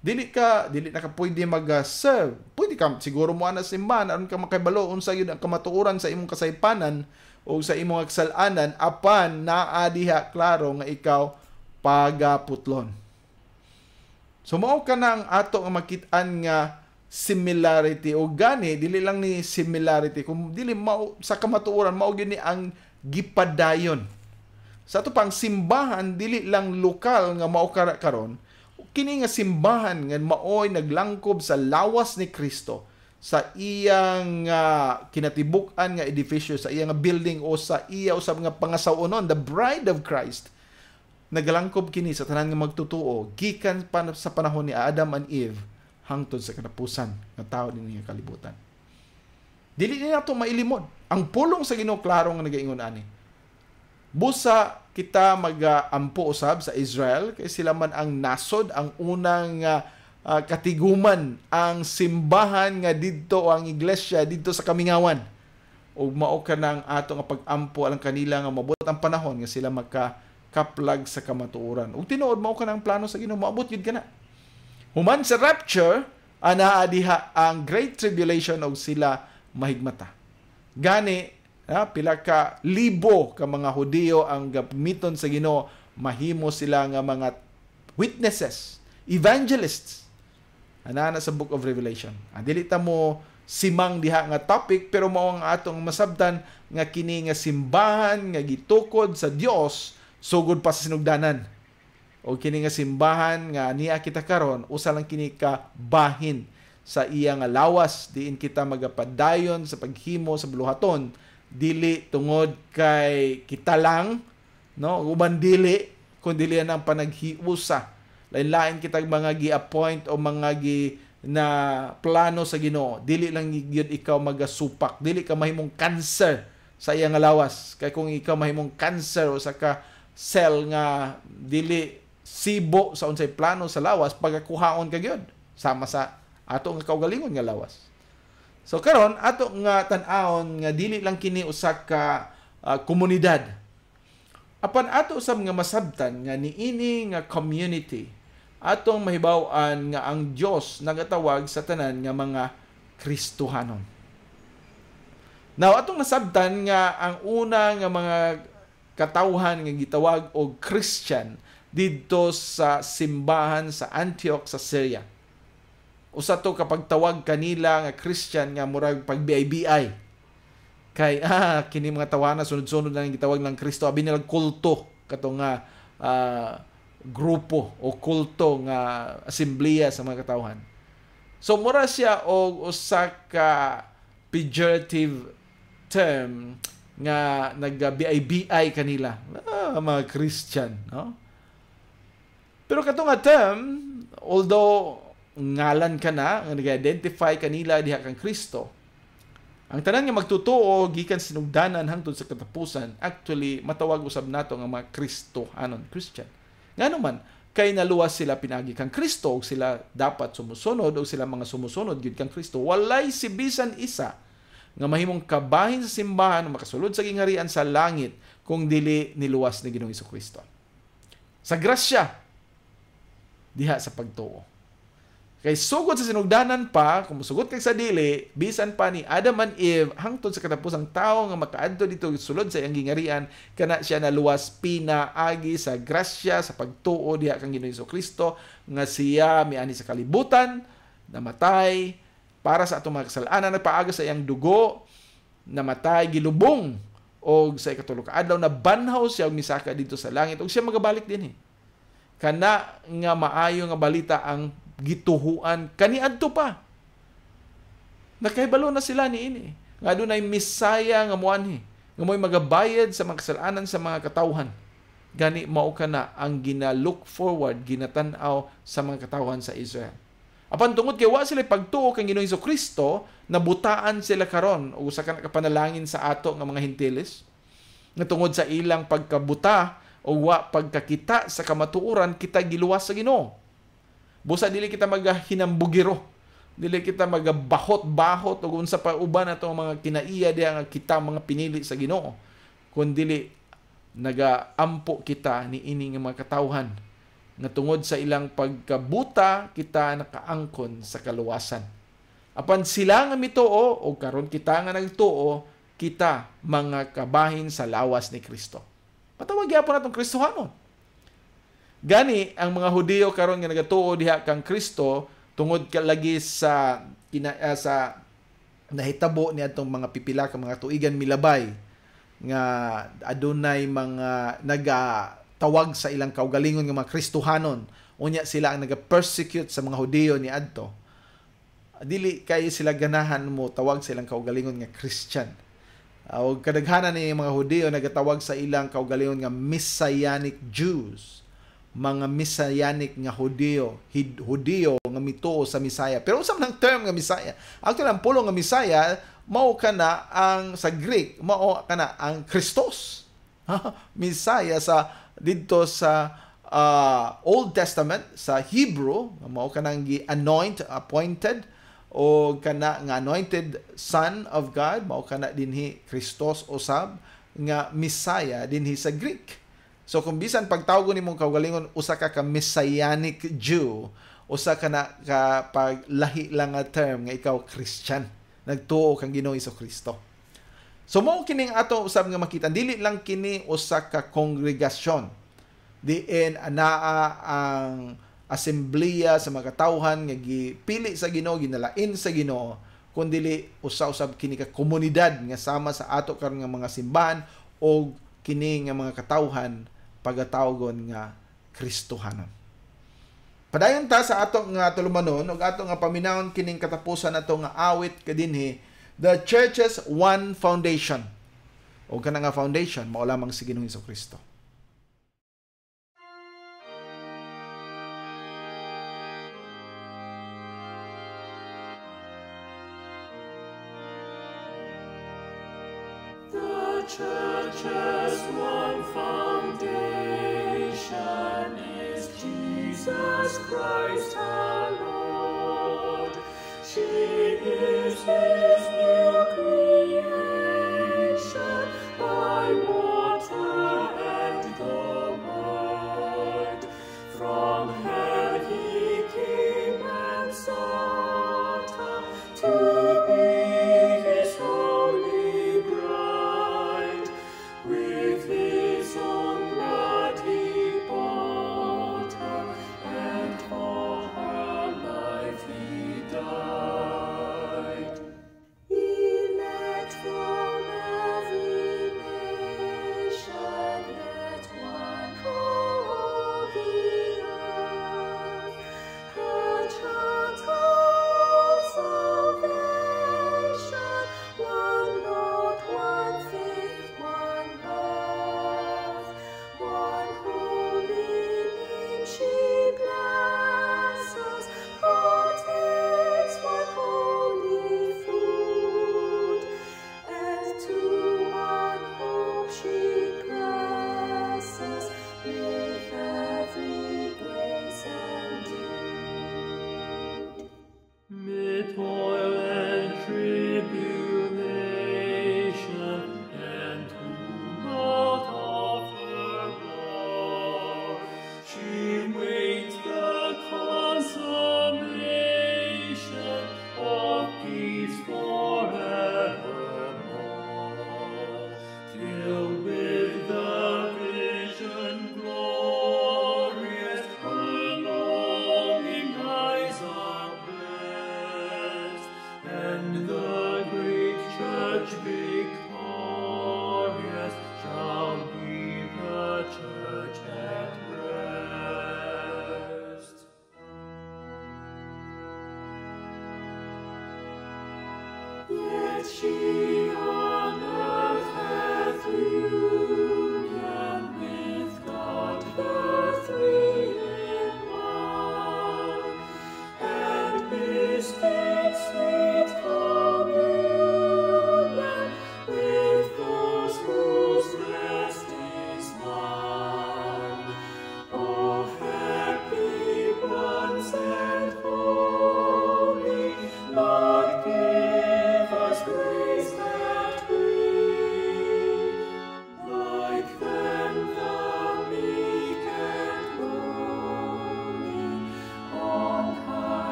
dili ka dili na ka pwede mag-serve pwede ka siguro mo ana simban aron ka makibalo unsa yun ang kamatuoran sa imong kasaypanan o sa imong aksalanan apan naa diha klaro nga ikaw pagaputlon so mao ka na ato nga makit-an nga similarity o gani dili lang ni similarity kung dili mao sa kamatuoran mao gyud ni ang gipadayon sa ato pang simbahan dili lang lokal nga mao karon kini nga simbahan nga maoy naglangkob sa lawas ni Kristo sa iyang uh, kinatibuk-an nga edifisyo sa iyang building o sa iya usab nga pangasawunon the bride of Christ naglangkob kini sa tanan nga magtutuo gikan pa sa panahon ni Adam and Eve hangtod sa kanapusan nga tao din kalibutan dili ni nato mailimod ang pulong sa Ginoo klaro nga nagaingon ani Busa kita mag-ampo usab sa Israel kay sila man ang nasod ang unang uh, katiguman ang simbahan nga didto ang iglesia didto sa Kamingawan. Ug mao ka nang atong pag-ampo alang kanila nga mabot ang panahon nga sila magka kaplag sa kamatuoran. Ug tinuod mao ka nang plano sa Ginoo maabot gyud kana. Human sa rapture anaa diha ang great tribulation og sila mahigmata. Gani na pila ka libo ka mga Hudiyo ang gamiton sa Ginoo mahimo sila nga mga witnesses, evangelists. Anana sa Book of Revelation. Adili ah, ta mo simang diha nga topic pero mao ang atong masabdan nga kini nga simbahan nga gitukod sa Dios sugod pa sa sinugdanan. O kini nga simbahan nga niya kita karon usa lang kini ka bahin sa iyang lawas diin kita magapadayon sa paghimo sa buluhaton dili tungod kay kita lang no uban dili kun dili ang panaghiusa lain-lain kitag mga gi-appoint o mga gi na plano sa Ginoo dili lang gyud ikaw magasupak dili ka mahimong cancer sa iyang lawas kay kung ikaw mahimong cancer o sa ka cell nga dili sibo sa unsay plano sa lawas pagakuhaon ka gyud sama sa atong kaugalingon nga lawas So karon ato nga tan-aon nga dili lang kini usa ka uh, komunidad. Apan ato usab nga masabtan nga niini nga community atong mahibaw-an nga ang Dios nagatawag sa tanan nga mga Kristohanon. Now atong nasabtan nga ang una nga mga katawhan nga gitawag og Christian didto sa simbahan sa Antioch sa Syria usa to kapag tawag kanila nga Christian nga murag pag BIBI. Kay ah kini mga tawanan sunod-sunod lang gitawag lang Kristo abi nilang kulto kato nga uh, grupo o kulto nga assembleya sa mga katawhan. So mura siya og usa ka pejorative term nga nag BIBI kanila. Ah, mga Christian, no? Pero katong nga term, although ngalan ka na, nga nag-identify kanila diha kang Kristo. Ang tanan nga magtutuo gikan sinugdanan hangtod sa katapusan, actually matawag usab nato nga mga Kristo anon Christian. Ngano man kay naluwas sila pinagi kang Kristo og sila dapat sumusunod og sila mga sumusunod gyud kang Kristo. Walay si bisan isa nga mahimong kabahin sa simbahan o makasulod sa gingharian sa langit kung dili niluwas ni Ginoong Kristo. Sa grasya diha sa pagtuo. Kay sugod sa sinugdanan pa, kung sugod kay sa dili, bisan pa ni Adam and Eve hangtod sa katapusang tao nga makaadto dito sulod sa iyang gingarian kana siya naluwas pinaagi sa grasya sa pagtuo diha kang Ginoo Kristo nga siya miani sa kalibutan, namatay para sa atong mga kasalanan nagpaaga sa iyang dugo, namatay gilubong og sa ikatulo ka adlaw na banhaw siya og misaka dito sa langit og siya magabalik din eh. Kana nga maayo nga balita ang gituhuan adto pa nakahibalo na sila ni ini nga adunay misaya nga muanhi nga mo'y magabayad sa mga sa mga katawhan. Gani mao ka na ang gina-look forward, ginatanaw sa mga katawhan sa Israel. Apan tungod kay wa sila pagtuo kang Ginoong Hesus Kristo, nabutaan sila karon o usa ka nakapanalangin sa ato nga mga hintiles nga tungod sa ilang pagkabuta o wa pagkakita sa kamatuoran kita giluwas sa Ginoo. Busa dili kita magahinambugiro. Dili kita magabahot-bahot ug unsa pa uban ato mga kinaiya diha nga kita mga pinili sa Ginoo. Kun dili nagaampo kita ni ini nga mga katawhan nga tungod sa ilang pagkabuta kita nakaangkon sa kaluwasan. Apan sila nga mituo o karon kita nga nagtuo, kita mga kabahin sa lawas ni Kristo. Patawag gyapon natong Kristohanon. Gani ang mga Hudiyo karon nga nagatuo diha kang Kristo tungod ka lagi sa kina, uh, sa nahitabo ni atong mga pipila ka mga tuigan milabay nga adunay mga nagatawag sa ilang kaugalingon nga mga Kristohanon unya sila ang naga-persecute sa mga Hudiyo ni adto dili kay sila ganahan mo tawag sa ilang kaugalingon nga Christian og ah, kadaghanan ni mga Hudiyo nagatawag sa ilang kaugalingon nga Messianic Jews mga messianic nga Hudyo, Hudyo nga mitoo sa Misaya. Pero unsa man ang term nga Misaya? Actually ang pulo nga Misaya mao kana ang sa Greek mao kana ang Kristos. Misaya ah, sa didto sa uh, Old Testament sa Hebrew mao kana gi-anoint appointed o kana nga anointed son of God mao kana dinhi Kristos usab nga Misaya dinhi sa Greek. So kung bisan pagtawgo nimo kaugalingon usa ka ka messianic Jew, usa ka na ka paglahi lang nga term nga ikaw Christian. Nagtuo kang Ginoo Iso Kristo. So mao kining ato usab nga makita dili lang kini usa ka kongregasyon. Diin anaa ang assembleya sa mga katawhan nga gipili sa Ginoo, ginalain sa Ginoo kundi dili usa usab kini ka komunidad nga sama sa ato karon nga mga simbahan o kini nga mga katawhan pagatawgon nga Kristohanon. Padayon ta sa ato nga tulumanon ug ato nga paminawon kining katapusan ato nga awit kadinhi The Church's One Foundation. O kana nga foundation mao lamang si Ginoong Kristo. churches. I will.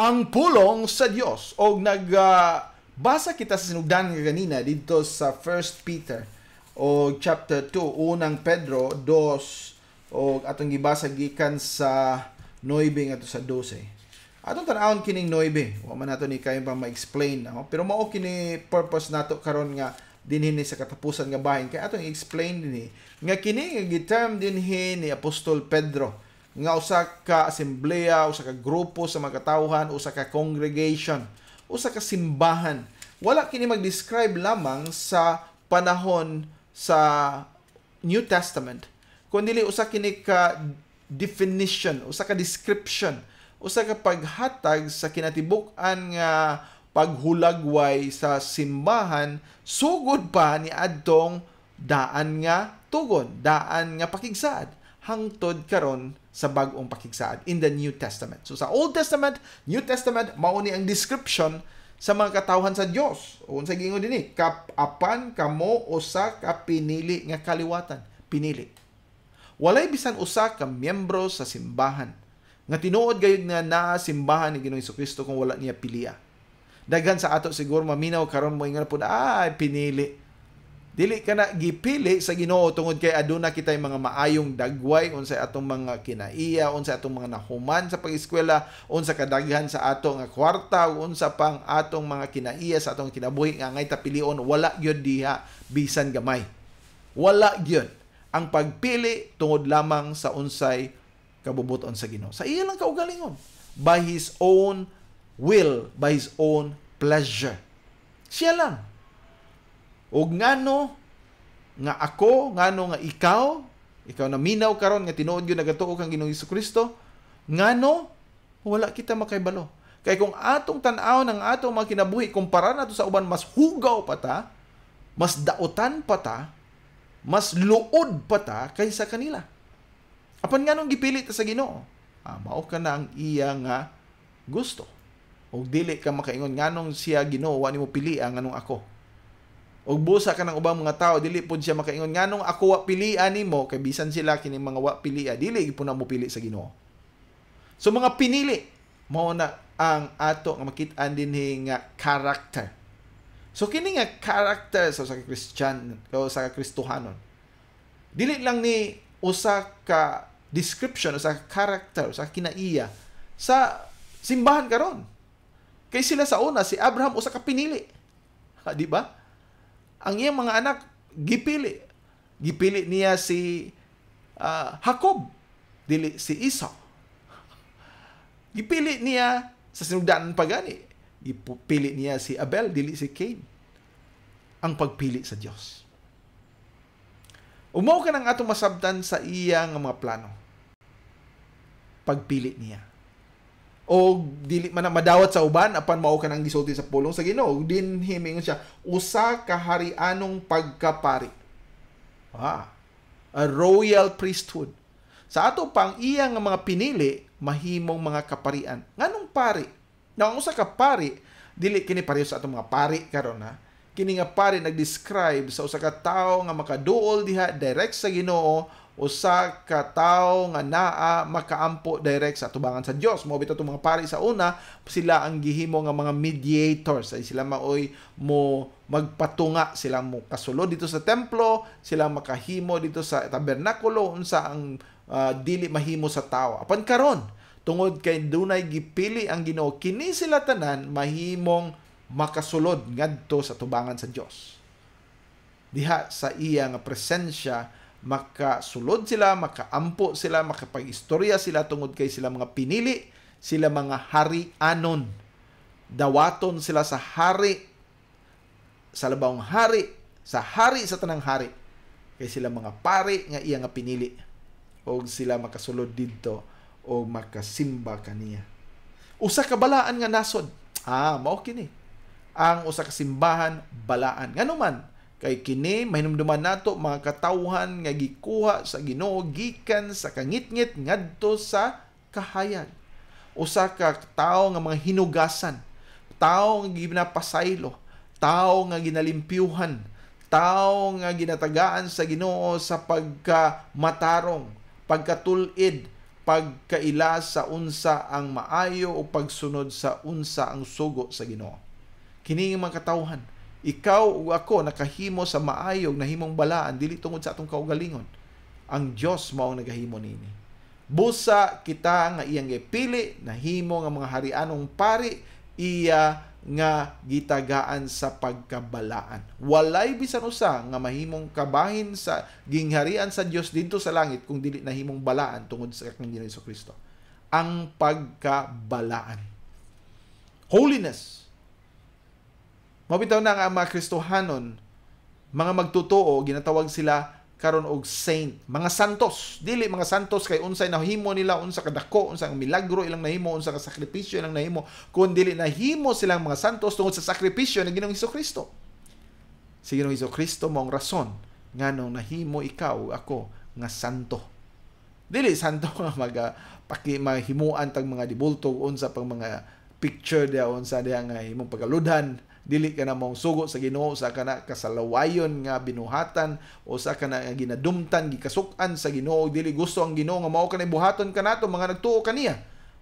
ang pulong sa Dios og nagbasa uh, kita sa sinugdan nga ganina dito sa 1 Peter o chapter 2 unang Pedro 2 o atong gibasa gikan sa 9 ato sa 12 atong tanawon kining 9 wa man nato ni kayo pa ma-explain no? pero mao kini purpose nato karon nga dinhi ni sa katapusan nga bahin kay atong i-explain dinhi nga kini nga giterm dinhi ni Apostol Pedro nga usa ka assembleya, usa ka grupo sa mga katawhan, usa ka congregation, usa ka simbahan. Wala kini mag-describe lamang sa panahon sa New Testament, kundi usa kini ka definition, usa ka description, usa ka paghatag sa kinatibuk-an nga paghulagway sa simbahan sugod pa ni adtong daan nga tugon, daan nga pakigsaad hangtod karon sa bagong pakigsaad in the New Testament. So sa Old Testament, New Testament mao ni ang description sa mga katawhan sa Dios. Unsa gingon dinhi? Eh, Kapapan kamo usa ka pinili nga kaliwatan? Pinili. Walay bisan usa ka miyembro sa simbahan nga tinuod gayud nga naa simbahan ni Ginoong Hesukristo kung wala niya pilia. Daghan sa ato siguro maminaw karon mo ingon pud ay pinili dili ka na gipili sa Ginoo tungod kay aduna kitay mga maayong dagway unsay atong mga kinaiya unsay atong mga nahuman sa pag-eskwela unsa kadaghan sa atong kwarta unsa pang atong mga kinaiya sa atong kinabuhi nga ngay tapilion wala gyud diha bisan gamay wala gyud ang pagpili tungod lamang sa unsay kabubuton sa Ginoo sa iya lang kaugalingon by his own will by his own pleasure siya lang Og ngano nga ako, ngano nga ikaw, ikaw na minaw karon nga tinuod yun nagatuo kang Ginoong Hesus Kristo, ngano wala kita makaibalo. Kay kung atong tan-aw ng atong mga kinabuhi kumpara nato sa uban mas hugaw pa ta, mas daotan pa ta, mas luod pa ta kaysa kanila. Apan nganong gipili ta sa Ginoo? Ah, mao ka na ang iya nga gusto. Og dili ka makaingon nganong siya Ginoo wa nimo pili ang ah, anong ako ug busa ka ng ubang mga tao dili pud siya makaingon nganong ako wa pilia nimo kay bisan sila kini mga wa pilia dili gid na mo pili sa Ginoo so mga pinili mao na ang ato nga makita an dinhi nga character so kini nga character sa so, sa Christian o sa Kristohanon dili lang ni usa ka description usa ka character usa ka kinaiya sa simbahan karon kay sila sa una si Abraham usa ka pinili ha, di ba ang iyang mga anak gipili. Gipili niya si uh, Jacob, dili si Esau. Gipili niya sa sinugdanan pagani. Gipili niya si Abel, dili si Cain. Ang pagpili sa Diyos. Umaw ka ng atong masabtan sa iyang mga plano. Pagpili niya o dili man madawat sa uban apan mao nang gisulti sa pulong sa Ginoo din himing siya usa ka harianong pagkapari ha a royal priesthood sa ato pang iya nga mga pinili mahimong mga kaparian nganong pari na ang usa ka pari dili kini pareho sa ato mga pari karon ha kini nga pari nag-describe sa usa ka tawo nga makaduol diha direct sa Ginoo o sa katao nga naa makaampo direct sa tubangan sa Dios mo bitaw mga pari sa una sila ang gihimo nga mga mediators ay sila maoy mo magpatunga sila mo kasulod dito sa templo sila makahimo dito sa tabernakulo unsa ang uh, dili mahimo sa tao apan karon tungod kay dunay gipili ang Ginoo kini sila tanan mahimong makasulod ngadto sa tubangan sa Dios diha sa iya nga presensya makasulod sila, makaampo sila, makapag-istorya sila tungod kay sila mga pinili, sila mga hari-anon. Dawaton sila sa hari, sa labawang hari, sa hari sa tanang hari. Kay sila mga pari nga iya nga pinili. O sila makasulod dito o makasimba kaniya. Usa ka balaan nga nasod. Ah, mao kini. Ang usa ka simbahan balaan. Nganuman, Kay kini mahinumduman nato mga katawhan nga gikuha sa Ginoo gikan sa kangitngit ngadto sa kahayag. Usa ka tawo nga mga hinugasan, tawo nga ginapasaylo, tawo nga ginalimpyuhan, tawo nga ginatagaan sa Ginoo sa pagkamatarong, pagkatulid, pagkaila sa unsa ang maayo o pagsunod sa unsa ang sugo sa Ginoo. Kini mga katawhan, ikaw o ako nakahimo sa maayog na himong balaan dili tungod sa atong kaugalingon ang Dios mao nagahimo nini busa kita nga iyang gipili na himo nga mga harianong pari iya nga gitagaan sa pagkabalaan walay bisan usa nga mahimong kabahin sa gingharian sa Dios didto sa langit kung dili na himong balaan tungod sa kang Hesus Kristo ang pagkabalaan holiness Mabitaw na nga ang mga Kristohanon, mga magtotoo, ginatawag sila karon og saint, mga santos. Dili mga santos kay unsay nahimo nila, unsa kadako, unsa ang milagro ilang nahimo, unsa ka sakripisyo ilang nahimo, kun dili nahimo silang mga santos tungod sa sakripisyo ni Ginoong Kristo. Si Ginoong Kristo mao ang rason nganong nahimo ikaw ako nga santo. Dili santo nga mag uh, paki mahimuan tag mga dibultog unsa pang mga picture dia unsa dia nga imong pagaludhan dili ka na mong sugo sa Ginoo sa kana kasalawayon nga binuhatan o sa kana nga ginadumtan gikasukan sa Ginoo dili gusto ang Ginoo nga mao kanay buhaton kanato mga nagtuo kaniya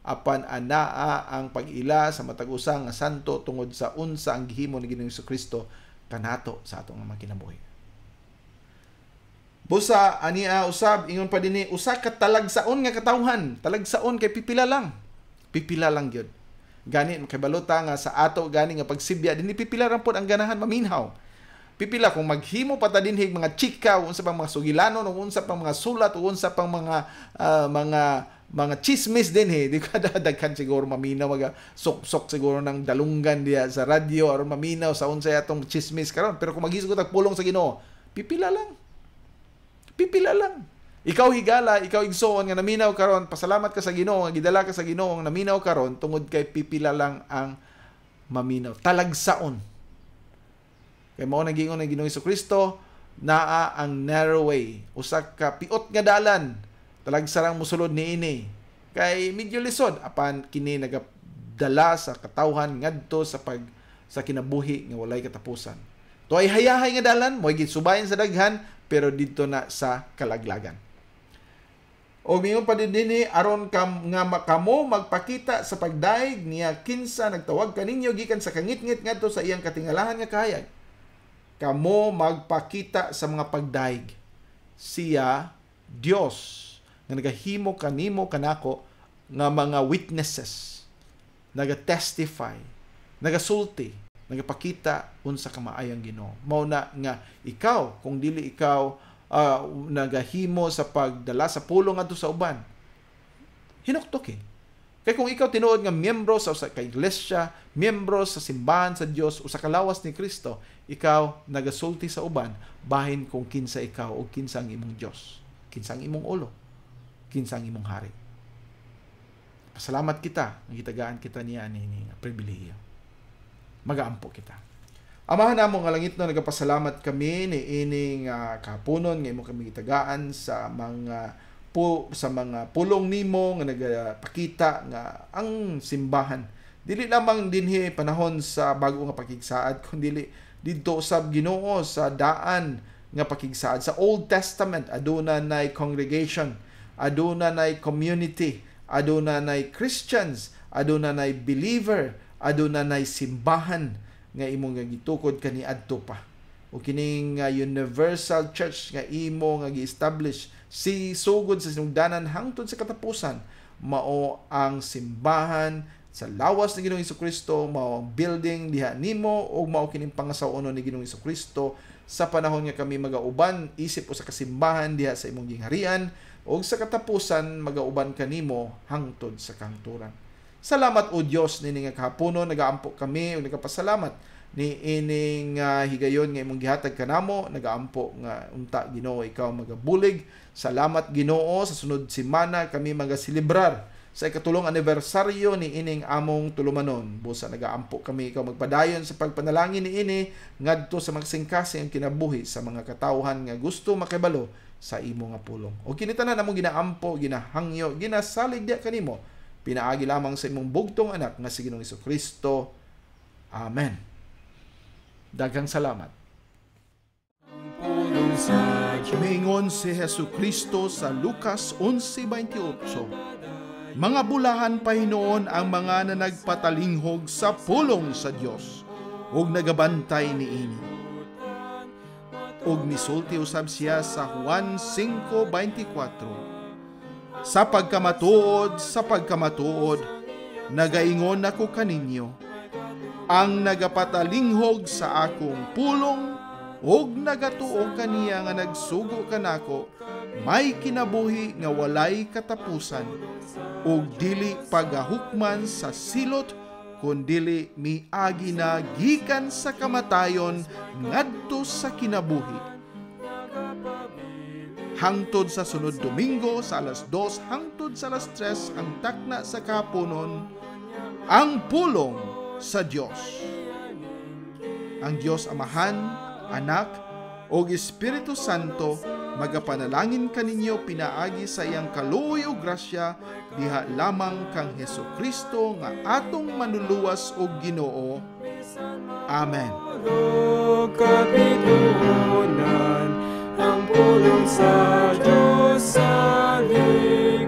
apan anaa ang pag-ila sa matag usa nga santo tungod sa unsa ang gihimo ni Ginoong Kristo kanato sa atong mga kinabuhi Busa ania usab ingon pa dinhi usa ka talagsaon nga katawhan talagsaon kay pipila lang pipila lang gyud Gani makabalota nga sa ato gani nga pagsibya din pipila ra ang ganahan maminhaw. Pipila kung maghimo pa ta dinhi mga chika unsa pang mga sugilanon o unsa pang mga sulat unsa pang mga uh, mga mga chismis din he di kada dagkan siguro maminaw mga sok-sok siguro ng dalungan diya sa radio aron maminaw sa unsa atong chismis karon pero kung maghisgot og pulong sa Ginoo pipila lang. Pipila lang ikaw higala, ikaw igsoon nga naminaw karon, pasalamat ka sa Ginoo nga gidala ka sa Ginoo nga naminaw karon tungod kay pipila lang ang maminaw. Talagsaon. Kay mao na gingon ni Ginoo Kristo naa ang narrow way, usa ka piot nga dalan. Talagsarang musulod ni ini. Kay medyo lisod apan kini nagadala sa katawhan ngadto sa pag sa kinabuhi nga walay katapusan. To ay hayahay nga dalan, mo'y gisubayan sa daghan, pero dito na sa kalaglagan. O ngayon pa din dinhi eh, aron kam nga makamo magpakita sa pagdaig niya kinsa nagtawag kaninyo gikan sa kangitngit ngadto sa iyang katingalahan nga kahayag. Kamo magpakita sa mga pagdaig. Siya Dios nga nagahimo kanimo kanako nga mga witnesses naga testify naga sulti nagapakita unsa kamaayang Ginoo mao na nga ikaw kung dili ikaw uh, ah, nagahimo sa pagdala sa pulong adto sa uban hinuktok eh. Kay kung ikaw tinuod nga miyembro sa usa ka iglesia, miyembro sa simbahan sa Dios o sa lawas ni Kristo, ikaw nagasulti sa uban bahin kung kinsa ikaw o kinsa ang imong Dios, kinsa ang imong ulo, kinsa ang imong hari. Pasalamat kita, nagitagaan kita niya ni, ni pribilehiyo. Magaampo kita. Amahan namong nga langit no, nagapasalamat kami ni ining uh, kapunon nga imo kami itagaan sa mga po sa mga pulong nimo nga nagapakita nga ang simbahan dili lamang dinhi panahon sa bago nga pakigsaad kundi didto sab Ginoo sa daan nga pakigsaad sa Old Testament aduna nay congregation aduna nay community aduna nay Christians aduna nay believer aduna nay simbahan nga imo nga gitukod kani adto pa o kining uh, universal church nga imo nga gi-establish si so good sa sinugdanan hangtod sa katapusan mao ang simbahan sa lawas ni Ginoong Kristo mao ang building diha nimo o mao kining pangasawon ni Ginoong Kristo sa panahon nga kami magauban isip usa ka simbahan diha sa imong gingharian o sa katapusan magauban kanimo hangtod sa kanturan Salamat o Diyos ni ning kahapono nagaampo kami ug nagapasalamat ni ining uh, higayon nga imong gihatag kanamo nagaampo nga unta Ginoo ikaw magabulig. Salamat Ginoo sa sunod semana kami magasilibrar sa ikatulong anibersaryo ni ining among tulumanon. Busa nagaampo kami ikaw magpadayon sa pagpanalangin ni ini ngadto sa magsingkasing ang kinabuhi sa mga katawhan nga gusto makibalo sa imo nga pulong. O kinita na namong ginaampo, ginahangyo, ginasalig dia kanimo Pinaagi lamang sa imong bugtong anak nga si Ginoong Kristo. Amen. Daghang salamat. Mingon si Heso Kristo sa Lucas 11.28 Mga bulahan pa hinoon ang mga na nagpatalinghog sa pulong sa Dios ug nagabantay niini. Ug misulti usab siya sa Juan 5.24 sa pagkamatuod sa pagkamatuod, nagaingon ako kaninyo, ang nagapatalinghog sa akong pulong, ug nagatuo kaniya nga nagsugo kanako, may kinabuhi nga walay katapusan, ug dili pagahukman sa silot, kundili miagi na gikan sa kamatayon ngadto sa kinabuhi hangtod sa sunod Domingo sa alas 2 hangtod sa alas 3 ang takna sa kaponon ang pulong sa Dios. Ang Dios Amahan, Anak, o Espiritu Santo magapanalangin kaninyo pinaagi sa iyang kaluoy o grasya diha lamang kang Heso Kristo nga atong manuluwas og Ginoo. Amen. Kapitunan, ng sa Diyos sa